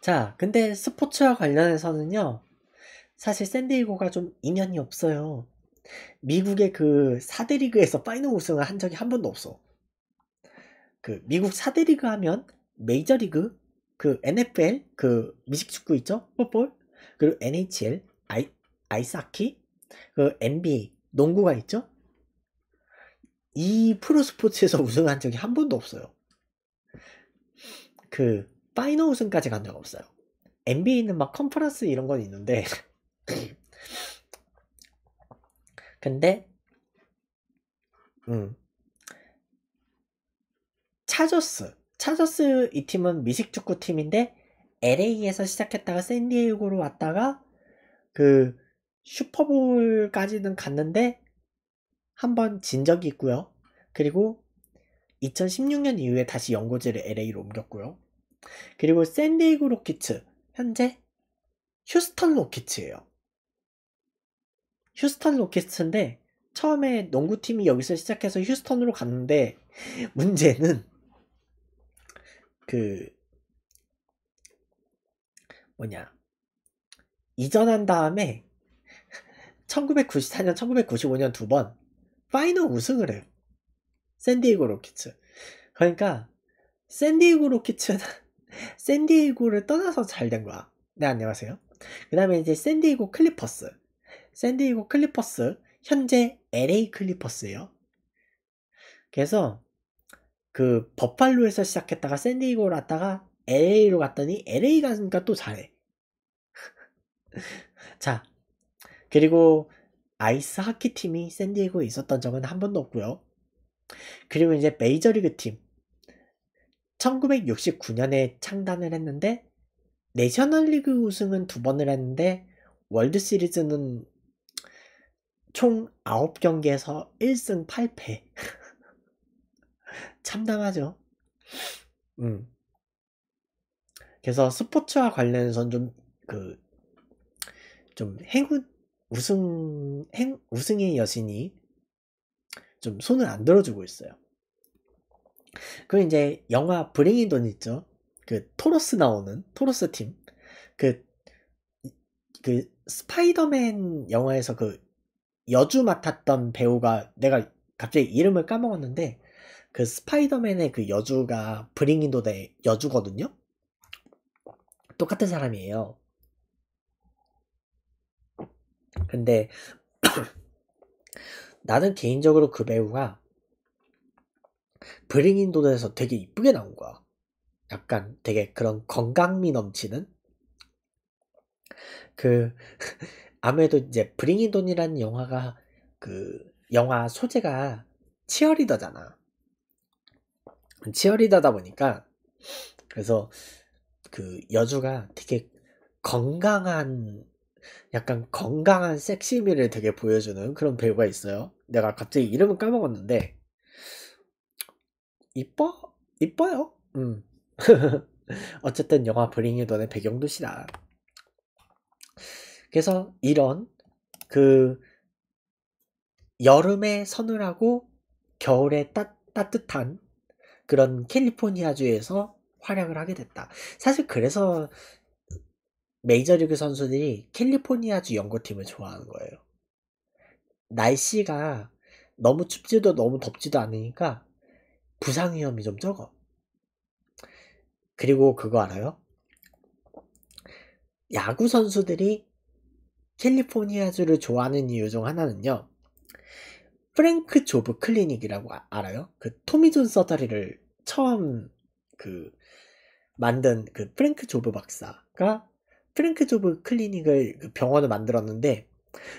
자, 근데 스포츠와 관련해서는요, 사실 샌디에이고가 좀 인연이 없어요. 미국의 그 4대 리그에서 파이널 우승을 한 적이 한 번도 없어. 그 미국 사대 리그 하면 메이저리그, 그 NFL, 그 미식축구 있죠? 풋볼? 그리고 NHL, 아이, 아이스하키, 그 NBA, 농구가 있죠? 이 프로스포츠에서 우승한 적이 한 번도 없어요. 그 파이널 우승까지 간 적 없어요. NBA는 막 컨퍼런스 이런 건 있는데 근데 음 차저스 차저스 이 팀은 미식축구 팀인데 LA에서 시작했다가 샌디에이고로 왔다가 그 슈퍼볼까지는 갔는데 한 번 진 적이 있고요. 그리고 2016년 이후에 다시 연고지를 LA로 옮겼고요. 그리고 샌디에이고 로키츠 현재 휴스턴 로키츠예요. 휴스턴 로키츠인데 처음에 농구팀이 여기서 시작해서 휴스턴으로 갔는데 문제는 그 뭐냐 이전한 다음에 1994년, 1995년 두 번 파이널 우승을 해요. 샌디에고 로키츠. 그러니까 샌디에고 로키츠는 샌디에이고를 떠나서 잘 된 거야. 네, 안녕하세요. 그 다음에 이제 샌디에이고 클리퍼스. 샌디에이고 클리퍼스, 현재 LA 클리퍼스예요. 그래서 그 버팔로에서 시작했다가 샌디에이고로 갔다가 LA로 갔더니 LA 가니까 또 잘해. 자, 그리고 아이스 하키 팀이 샌디에고에 있었던 적은 한 번도 없고요. 그리고 이제 메이저리그 팀, 1969년에 창단을 했는데 내셔널리그 우승은 두 번을 했는데 월드 시리즈는 총 9경기에서 1승 8패 참담하죠 음. 그래서 스포츠와 관련해서는 좀그 좀 행운 우승 행 우승의 여신이 좀 손을 안 들어주고 있어요. 그리고 이제 영화 브레인 돈 있죠. 그 토로스 나오는 토로스 팀. 그, 그 스파이더맨 영화에서 그 여주 맡았던 배우가 내가 갑자기 이름을 까먹었는데 그 스파이더맨의 그 여주가 브링인도의 여주거든요. 똑같은 사람이에요. 근데 나는 개인적으로 그 배우가 브링인도에서 되게 이쁘게 나온 거야. 약간 되게 그런 건강미 넘치는 그 아무래도 이제 브링인돈이라는 영화가 그 영화 소재가 치어리더잖아. 치어리더다 보니까 그래서 그 여주가 되게 건강한 약간 건강한 섹시미를 되게 보여주는 그런 배우가 있어요. 내가 갑자기 이름을 까먹었는데 이뻐 이뻐요. 음. 어쨌든 영화 브링유던의 배경 도시다. 그래서 이런 그 여름에 서늘하고 겨울에 따, 따뜻한 그런 캘리포니아주에서 활약을 하게 됐다. 사실 그래서 메이저리그 선수들이 캘리포니아주 연구팀을 좋아하는 거예요. 날씨가 너무 춥지도 너무 덥지도 않으니까 부상 위험이 좀 적어. 그리고 그거 알아요? 야구 선수들이 캘리포니아주를 좋아하는 이유 중 하나는요. 프랭크 조브 클리닉이라고 아, 알아요? 그 토미존 서더리를 처음 그 만든 그 프랭크 조브 박사가 프랭크 조브 클리닉을 그 병원을 만들었는데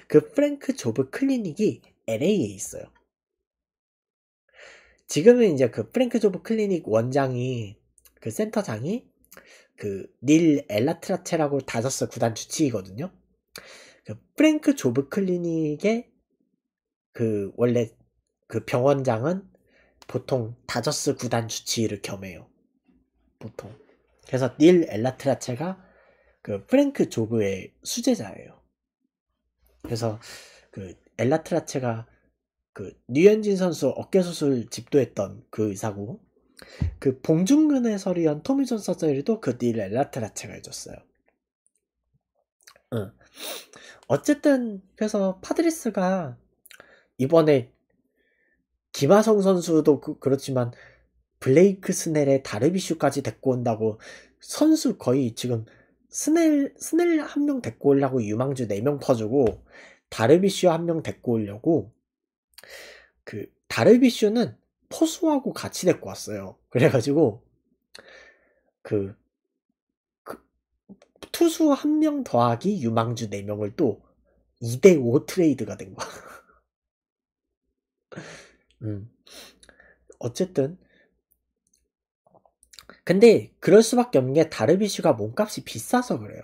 그 프랭크 조브 클리닉이 LA에 있어요. 지금은 이제 그 프랭크 조브 클리닉 원장이 그 센터장이 그 닐 엘라트라체라고 다저스 구단 주치의거든요. 그 프랭크 조브 클리닉의 그 원래 그 병원장은 보통 다저스 구단 주치의를 겸해요. 보통. 그래서 닐 엘라트라체가 그 프랭크 조브의 수제자예요. 그래서 그 엘라트라체가 그 류현진 선수 어깨 수술 집도했던 그 의사고 그 봉중근 의설리원 토미존 서저리도 그 뒤를 엘라트라체가 해줬어요. 응. 어쨌든 그래서 파드리스가 이번에 김하성 선수도 그, 그렇지만 블레이크 스넬의 다르비슈까지 데리고 온다고 선수 거의 지금 스넬 스넬 한 명 데리고 오려고 유망주 4명 퍼주고 다르비슈 한 명 데리고 오려고 그 다르비슈는 포수하고 같이 데리고 왔어요. 그래가지고 그, 그 투수 한 명 더하기 유망주 4명을 또 2대5 트레이드가 된 거야. 음. 어쨌든 근데 그럴 수밖에 없는 게 다르비슈가 몸값이 비싸서 그래요.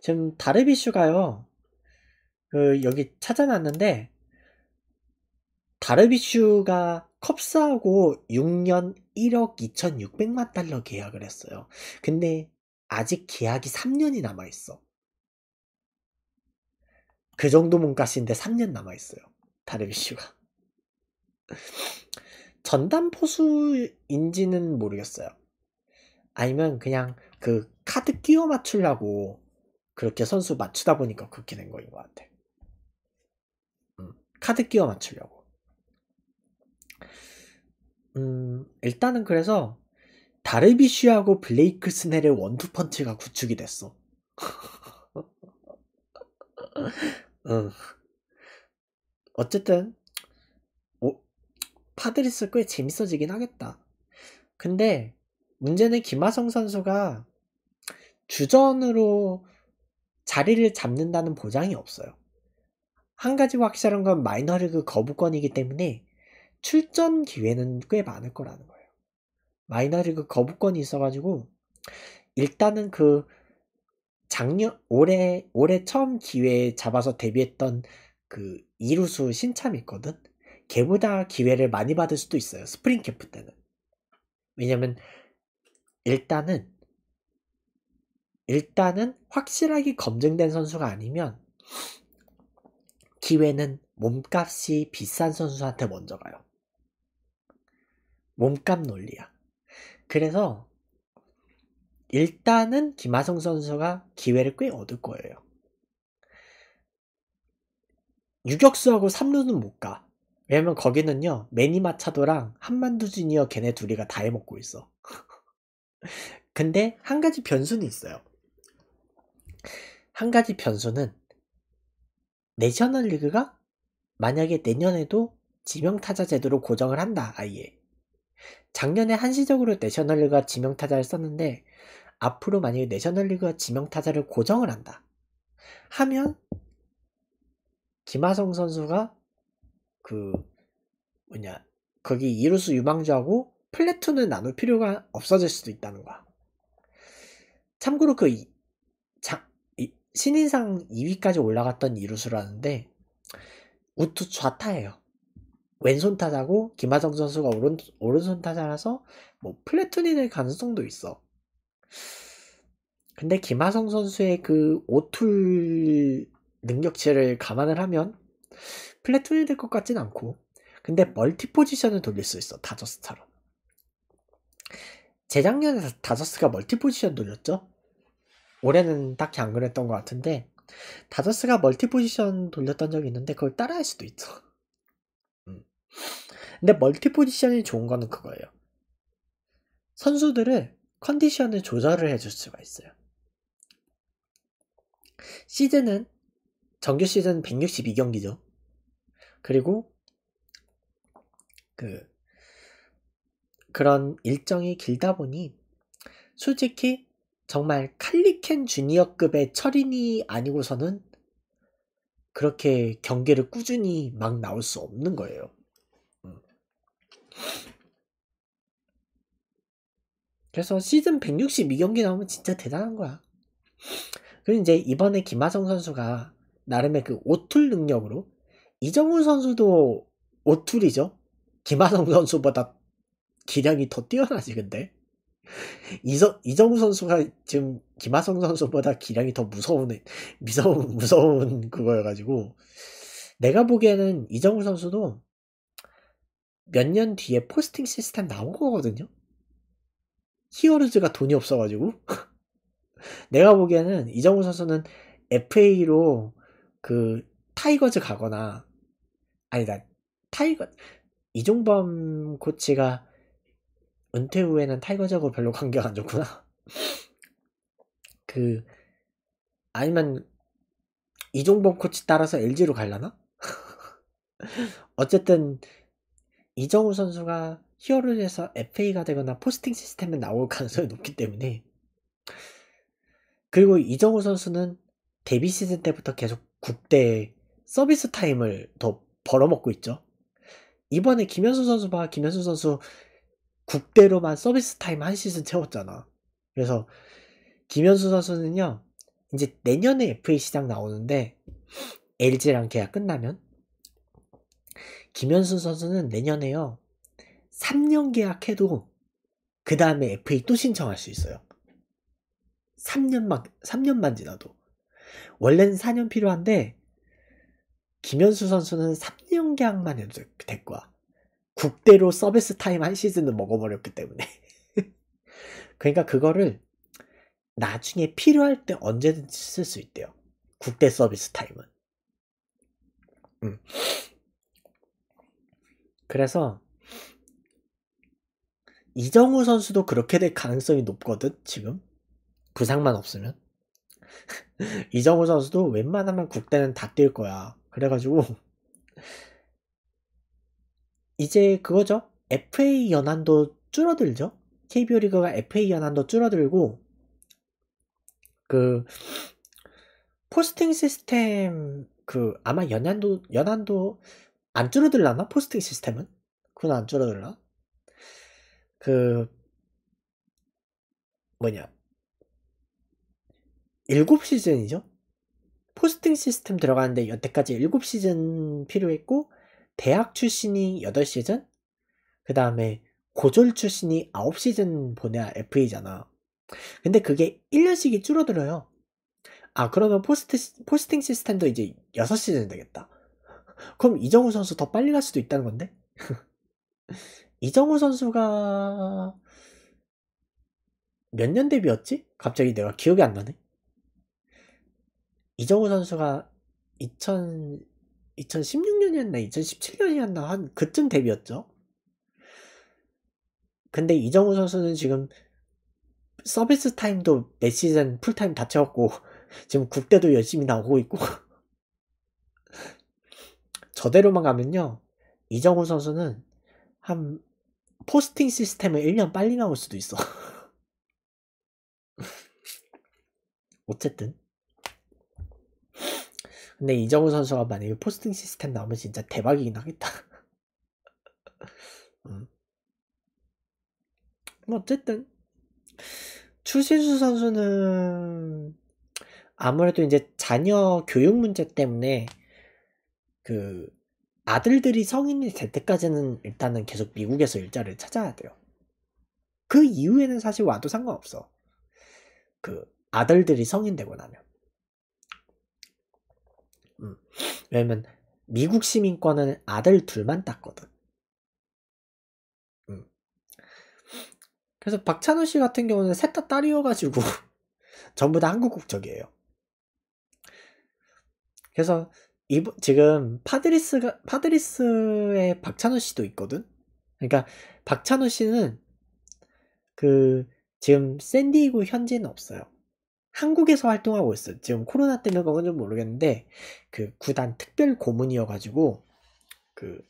지금 다르비슈가요. 그 여기 찾아놨는데 다르비슈가 컵스하고 6년 1억 2,600만 달러 계약을 했어요. 근데 아직 계약이 3년이 남아있어. 그 정도 몸값인데 3년 남아있어요. 다르비슈가. 전담 포수인지는 모르겠어요. 아니면 그냥 그 카드 끼워 맞추려고 그렇게 선수 맞추다 보니까 그렇게 된 거인 것 같아. 음, 카드 끼워 맞추려고. 음, 일단은 그래서 다르비쉬하고 블레이크 스넬의 원투펀치가 구축이 됐어. 응. 어쨌든 오, 파드리스 꽤 재밌어지긴 하겠다. 근데 문제는 김하성 선수가 주전으로 자리를 잡는다는 보장이 없어요. 한 가지 확실한 건 마이너리그 거부권이기 때문에 출전 기회는 꽤 많을 거라는 거예요. 마이너리그 거부권이 있어가지고 일단은 그 작년 올해 올해 처음 기회 잡아서 데뷔했던 그 이루수 신참 이 있거든. 걔보다 기회를 많이 받을 수도 있어요. 스프링 캠프 때는. 왜냐면 일단은 일단은 확실하게 검증된 선수가 아니면 기회는 몸값이 비싼 선수한테 먼저 가요. 몸값 논리야. 그래서 일단은 김하성 선수가 기회를 꽤 얻을 거예요. 유격수하고 3루는 못 가. 왜냐면 거기는요, 매니 마차도랑 한만두 주니어 걔네 둘이가 다 해먹고 있어. 근데 한 가지 변수는 있어요. 한 가지 변수는 내셔널 리그가 만약에 내년에도 지명타자 제도로 고정을 한다, 아예. 작년에 한시적으로 내셔널리그가 지명타자를 썼는데 앞으로 만약에 내셔널리그가 지명타자를 고정을 한다 하면 김하성 선수가 그 뭐냐 거기 이루수 유망주하고 플래툰을 나눌 필요가 없어질 수도 있다는 거야. 참고로 그 자, 이, 신인상 2위까지 올라갔던 이루수라는데 우투 좌타예요. 왼손 타자고 김하성 선수가 오른, 오른손 타자라서 뭐 플래툰이 일 가능성도 있어. 근데 김하성 선수의 그 오툴 능력치를 감안을 하면 플래툰이 될 것 같진 않고 근데 멀티 포지션을 돌릴 수 있어 다저스처럼 재작년에 다저스가 멀티 포지션 돌렸죠 올해는 딱히 안 그랬던 것 같은데 다저스가 멀티 포지션 돌렸던 적이 있는데 그걸 따라할 수도 있죠 근데 멀티 포지션이 좋은 거는 그거예요. 선수들을 컨디션을 조절을 해줄 수가 있어요. 시즌은 정규 시즌 162경기죠. 그리고 그 그런 일정이 길다 보니 솔직히 정말 칼리켄 주니어급의 철인이 아니고서는 그렇게 경기를 꾸준히 막 나올 수 없는 거예요. 그래서 시즌 162경기 나오면 진짜 대단한 거야. 그리고 이제 이번에 김하성 선수가 나름의 그 오툴 능력으로 이정훈 선수도 오툴이죠. 김하성 선수보다 기량이 더 뛰어나지 근데 이정 이정우 선수가 지금 김하성 선수보다 기량이 더 무서운 무서운 무서운 그거여가지고 내가 보기에는 이정우 선수도 몇년 뒤에 포스팅 시스템 나온 거거든요. 히어로즈가 돈이 없어가지고 내가 보기에는 이정우 선수는 FA로 그 타이거즈 가거나 아니다 타이거 이종범 코치가 은퇴 후에는 타이거즈하고 별로 관계가 안 좋구나 그 아니면 이종범 코치 따라서 LG로 갈라나 어쨌든 이정우 선수가 히어로에서 즈 FA가 되거나 포스팅 시스템에 나올 가능성이 높기 때문에 그리고 이정우 선수는 데뷔 시즌 때부터 계속 국대 서비스 타임을 더 벌어먹고 있죠. 이번에 김현수 선수 봐. 김현수 선수 국대로만 서비스 타임 한 시즌 채웠잖아. 그래서 김현수 선수는요. 이제 내년에 FA 시장 나오는데 LG랑 계약 끝나면 김현수 선수는 내년에요. 3년 계약해도 그 다음에 FA 또 신청할 수 있어요. 3년만 3년만 지나도 원래는 4년 필요한데 김현수 선수는 3년 계약만 해도 될 거야. 국대로 서비스 타임 한 시즌은 먹어버렸기 때문에. 그러니까 그거를 나중에 필요할 때 언제든지 쓸 수 있대요. 국대 서비스 타임은. 음. 그래서 이정우 선수도 그렇게 될 가능성이 높거든 지금 부상만 없으면 이정우 선수도 웬만하면 국대는 다 뛸 거야 그래가지고 이제 그거죠 FA 연한도 줄어들죠 KBO 리그가 FA 연한도 줄어들고 그 포스팅 시스템 그 아마 연한도 연한도 안 줄어들라나? 포스팅 시스템은? 그건 안 줄어들라? 그, 뭐냐. 7 시즌이죠? 포스팅 시스템 들어가는데 여태까지 7 시즌 필요했고, 대학 출신이 8 시즌? 그 다음에 고졸 출신이 9 시즌 보내야 FA잖아. 근데 그게 1년씩이 줄어들어요. 아, 그러면 포스트, 포스팅 시스템도 이제 6시즌 되겠다. 그럼 이정우 선수 더 빨리 갈 수도 있다는 건데? 이정우 선수가 몇 년 데뷔였지? 갑자기 내가 기억이 안 나네. 이정우 선수가 2000, 2016년이었나 2017년이었나 한 그쯤 데뷔였죠. 근데 이정우 선수는 지금 서비스 타임도 몇 시즌 풀타임 다 채웠고 지금 국대도 열심히 나오고 있고 저대로만 가면요. 이정훈 선수는 한 포스팅 시스템을 1년 빨리 나올 수도 있어. 어쨌든. 근데 이정훈 선수가 만약에 포스팅 시스템 나오면 진짜 대박이긴 하겠다. 음. 뭐 어쨌든 추신수 선수는 아무래도 이제 자녀 교육 문제 때문에 그 아들들이 성인이 될 때까지는 일단은 계속 미국에서 일자를 찾아야 돼요. 그 이후에는 사실 와도 상관없어. 그 아들들이 성인 되고 나면. 음. 왜냐면 미국 시민권은 아들 둘만 땄거든. 음. 그래서 박찬호 씨 같은 경우는 셋 다 딸이어가지고 전부 다 한국 국적이에요. 그래서 이번 지금 파드리스가 파드리스의 박찬호 씨도 있거든. 그러니까 박찬호 씨는 그 지금 샌디이고 현지는 없어요. 한국에서 활동하고 있어요. 지금 코로나 때문에 그건 좀 모르겠는데 그 구단 특별 고문이어 가지고 그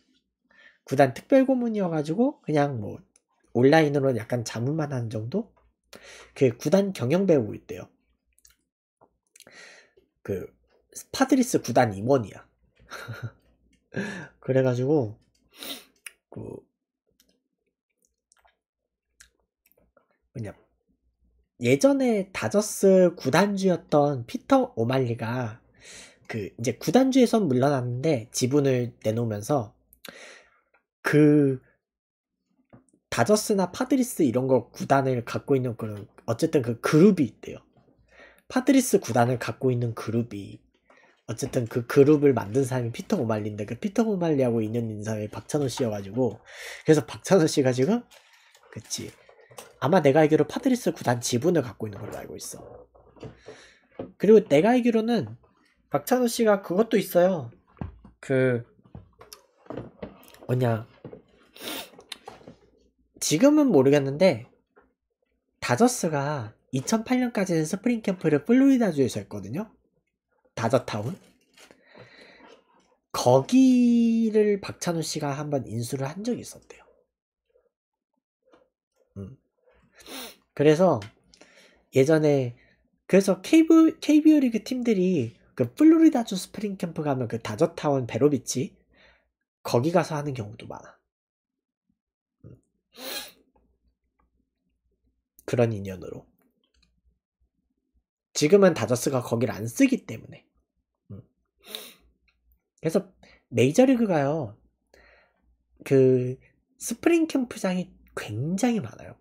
구단 특별 고문이어 가지고 그냥 뭐 온라인으로 약간 자문만 하는 정도? 그 구단 경영 배우고 있대요. 그 파드리스 구단 임원이야. 그래가지고 그 뭐냐 예전에 다저스 구단주였던 피터 오말리가 그 이제 구단주에서 물러났는데 지분을 내놓으면서 그 다저스나 파드리스 이런 거 구단을 갖고 있는 그런 어쨌든 그 그룹이 있대요. 파드리스 구단을 갖고 있는 그룹이 어쨌든 그 그룹을 만든 사람이 피터 오말리인데 그 피터 오말리하고 인연 인사에 박찬호 씨여가지고 그래서 박찬호 씨가 지금 그치 아마 내가 알기로 파드리스 구단 지분을 갖고 있는 걸로 알고 있어 그리고 내가 알기로는 박찬호 씨가 그것도 있어요 그 뭐냐 지금은 모르겠는데 다저스가 2008년까지는 스프링 캠프를 플로리다주에서 했거든요 다저타운 거기를 박찬호 씨가 한번 인수를 한 적이 있었대요. 음. 그래서 예전에 그래서 케이 o KBO 리그 팀들이 그 플로리다주 스프링 캠프 가면 그 다저타운 베로비치 거기 가서 하는 경우도 많아. 음. 그런 인연으로. 지금은 다저스가 거기를 안 쓰기 때문에. 그래서 메이저리그가요, 그 스프링 캠프장이 굉장히 많아요.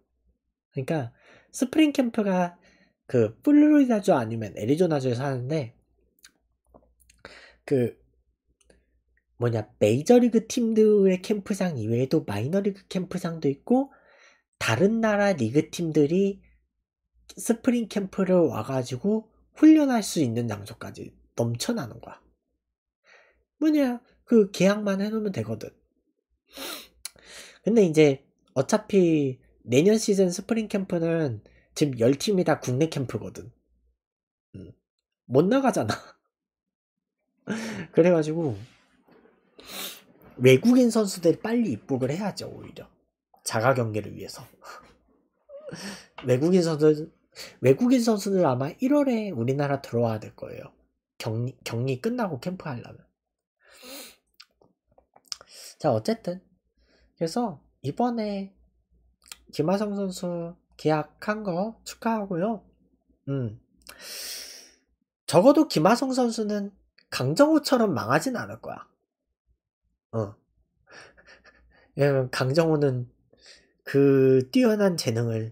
그러니까 스프링 캠프가 그 플로리다주 아니면 애리조나주에서 하는데 그 뭐냐 메이저리그 팀들의 캠프장 이외에도 마이너리그 캠프장도 있고 다른 나라 리그 팀들이 스프링 캠프를 와가지고 훈련할 수 있는 장소까지 넘쳐나는 거야. 뭐냐 그 계약만 해놓으면 되거든 근데 이제 어차피 내년 시즌 스프링 캠프는 지금 10팀이 다 국내 캠프거든 음, 못 나가잖아 그래가지고 외국인 선수들 빨리 입국을 해야죠 오히려 자가 경기를 위해서 외국인 선수들 외국인 선수들 아마 1월에 우리나라 들어와야 될 거예요 격리, 격리 끝나고 캠프 하려면 자, 어쨌든. 그래서 이번에 김하성 선수 계약한 거 축하하고요. 음. 적어도 김하성 선수는 강정호처럼 망하진 않을 거야. 어. 왜냐면 강정호는 그 뛰어난 재능을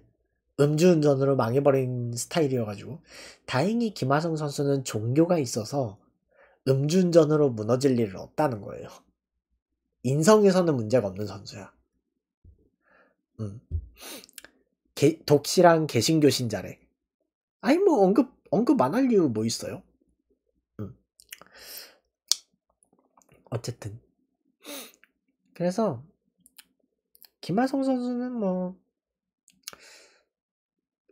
음주운전으로 망해버린 스타일이어가지고 다행히 김하성 선수는 종교가 있어서 음주운전으로 무너질 일은 없다는 거예요. 인성에서는 문제가 없는 선수야. 음. 개, 독실한 개신교 신자래. 아니 뭐 언급 언급 안 할 이유 뭐 있어요? 음. 어쨌든 그래서 김하성 선수는 뭐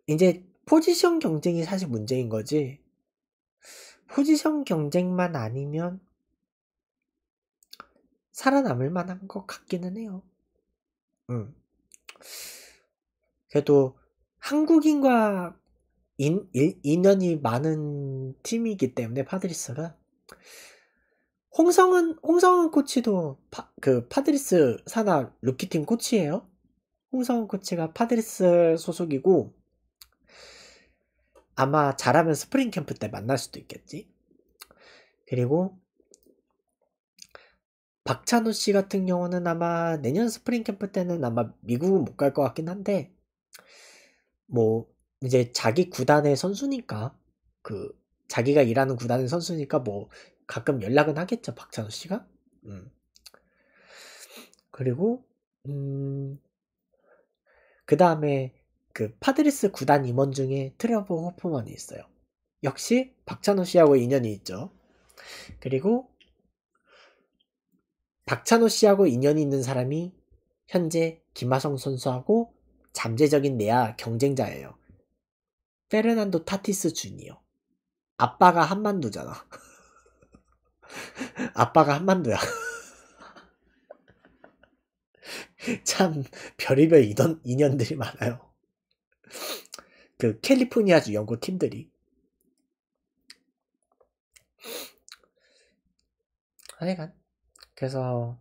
이제 포지션 경쟁이 사실 문제인 거지. 포지션 경쟁만 아니면 살아남을 만한 것 같기는 해요. 음. 그래도 한국인과 인, 일, 인연이 많은 팀이기 때문에 파드리스가 홍성은 홍성은 코치도 파, 그 파드리스 산하 루키팀 코치예요. 홍성은 코치가 파드리스 소속이고 아마 잘하면 스프링 캠프 때 만날 수도 있겠지. 그리고 박찬호 씨 같은 경우는 아마 내년 스프링 캠프 때는 아마 미국은 못 갈 것 같긴 한데 뭐 이제 자기 구단의 선수니까 그 자기가 일하는 구단의 선수니까 뭐 가끔 연락은 하겠죠 박찬호 씨가 음. 그리고 음, 그 다음에 그 파드리스 구단 임원 중에 트레버 호프먼이 있어요. 역시 박찬호 씨하고 인연이 있죠. 그리고 박찬호 씨하고 인연이 있는 사람이 현재 김하성 선수하고 잠재적인 내야 경쟁자예요. 페르난도 타티스 주니어. 아빠가 한만두잖아. 아빠가 한만두야. 참 별의별 이던 인연들이 많아요. 그 캘리포니아주 연구 팀들이. 하여간 그래서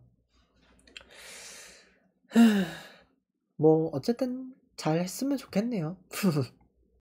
뭐 어쨌든 잘 했으면 좋겠네요.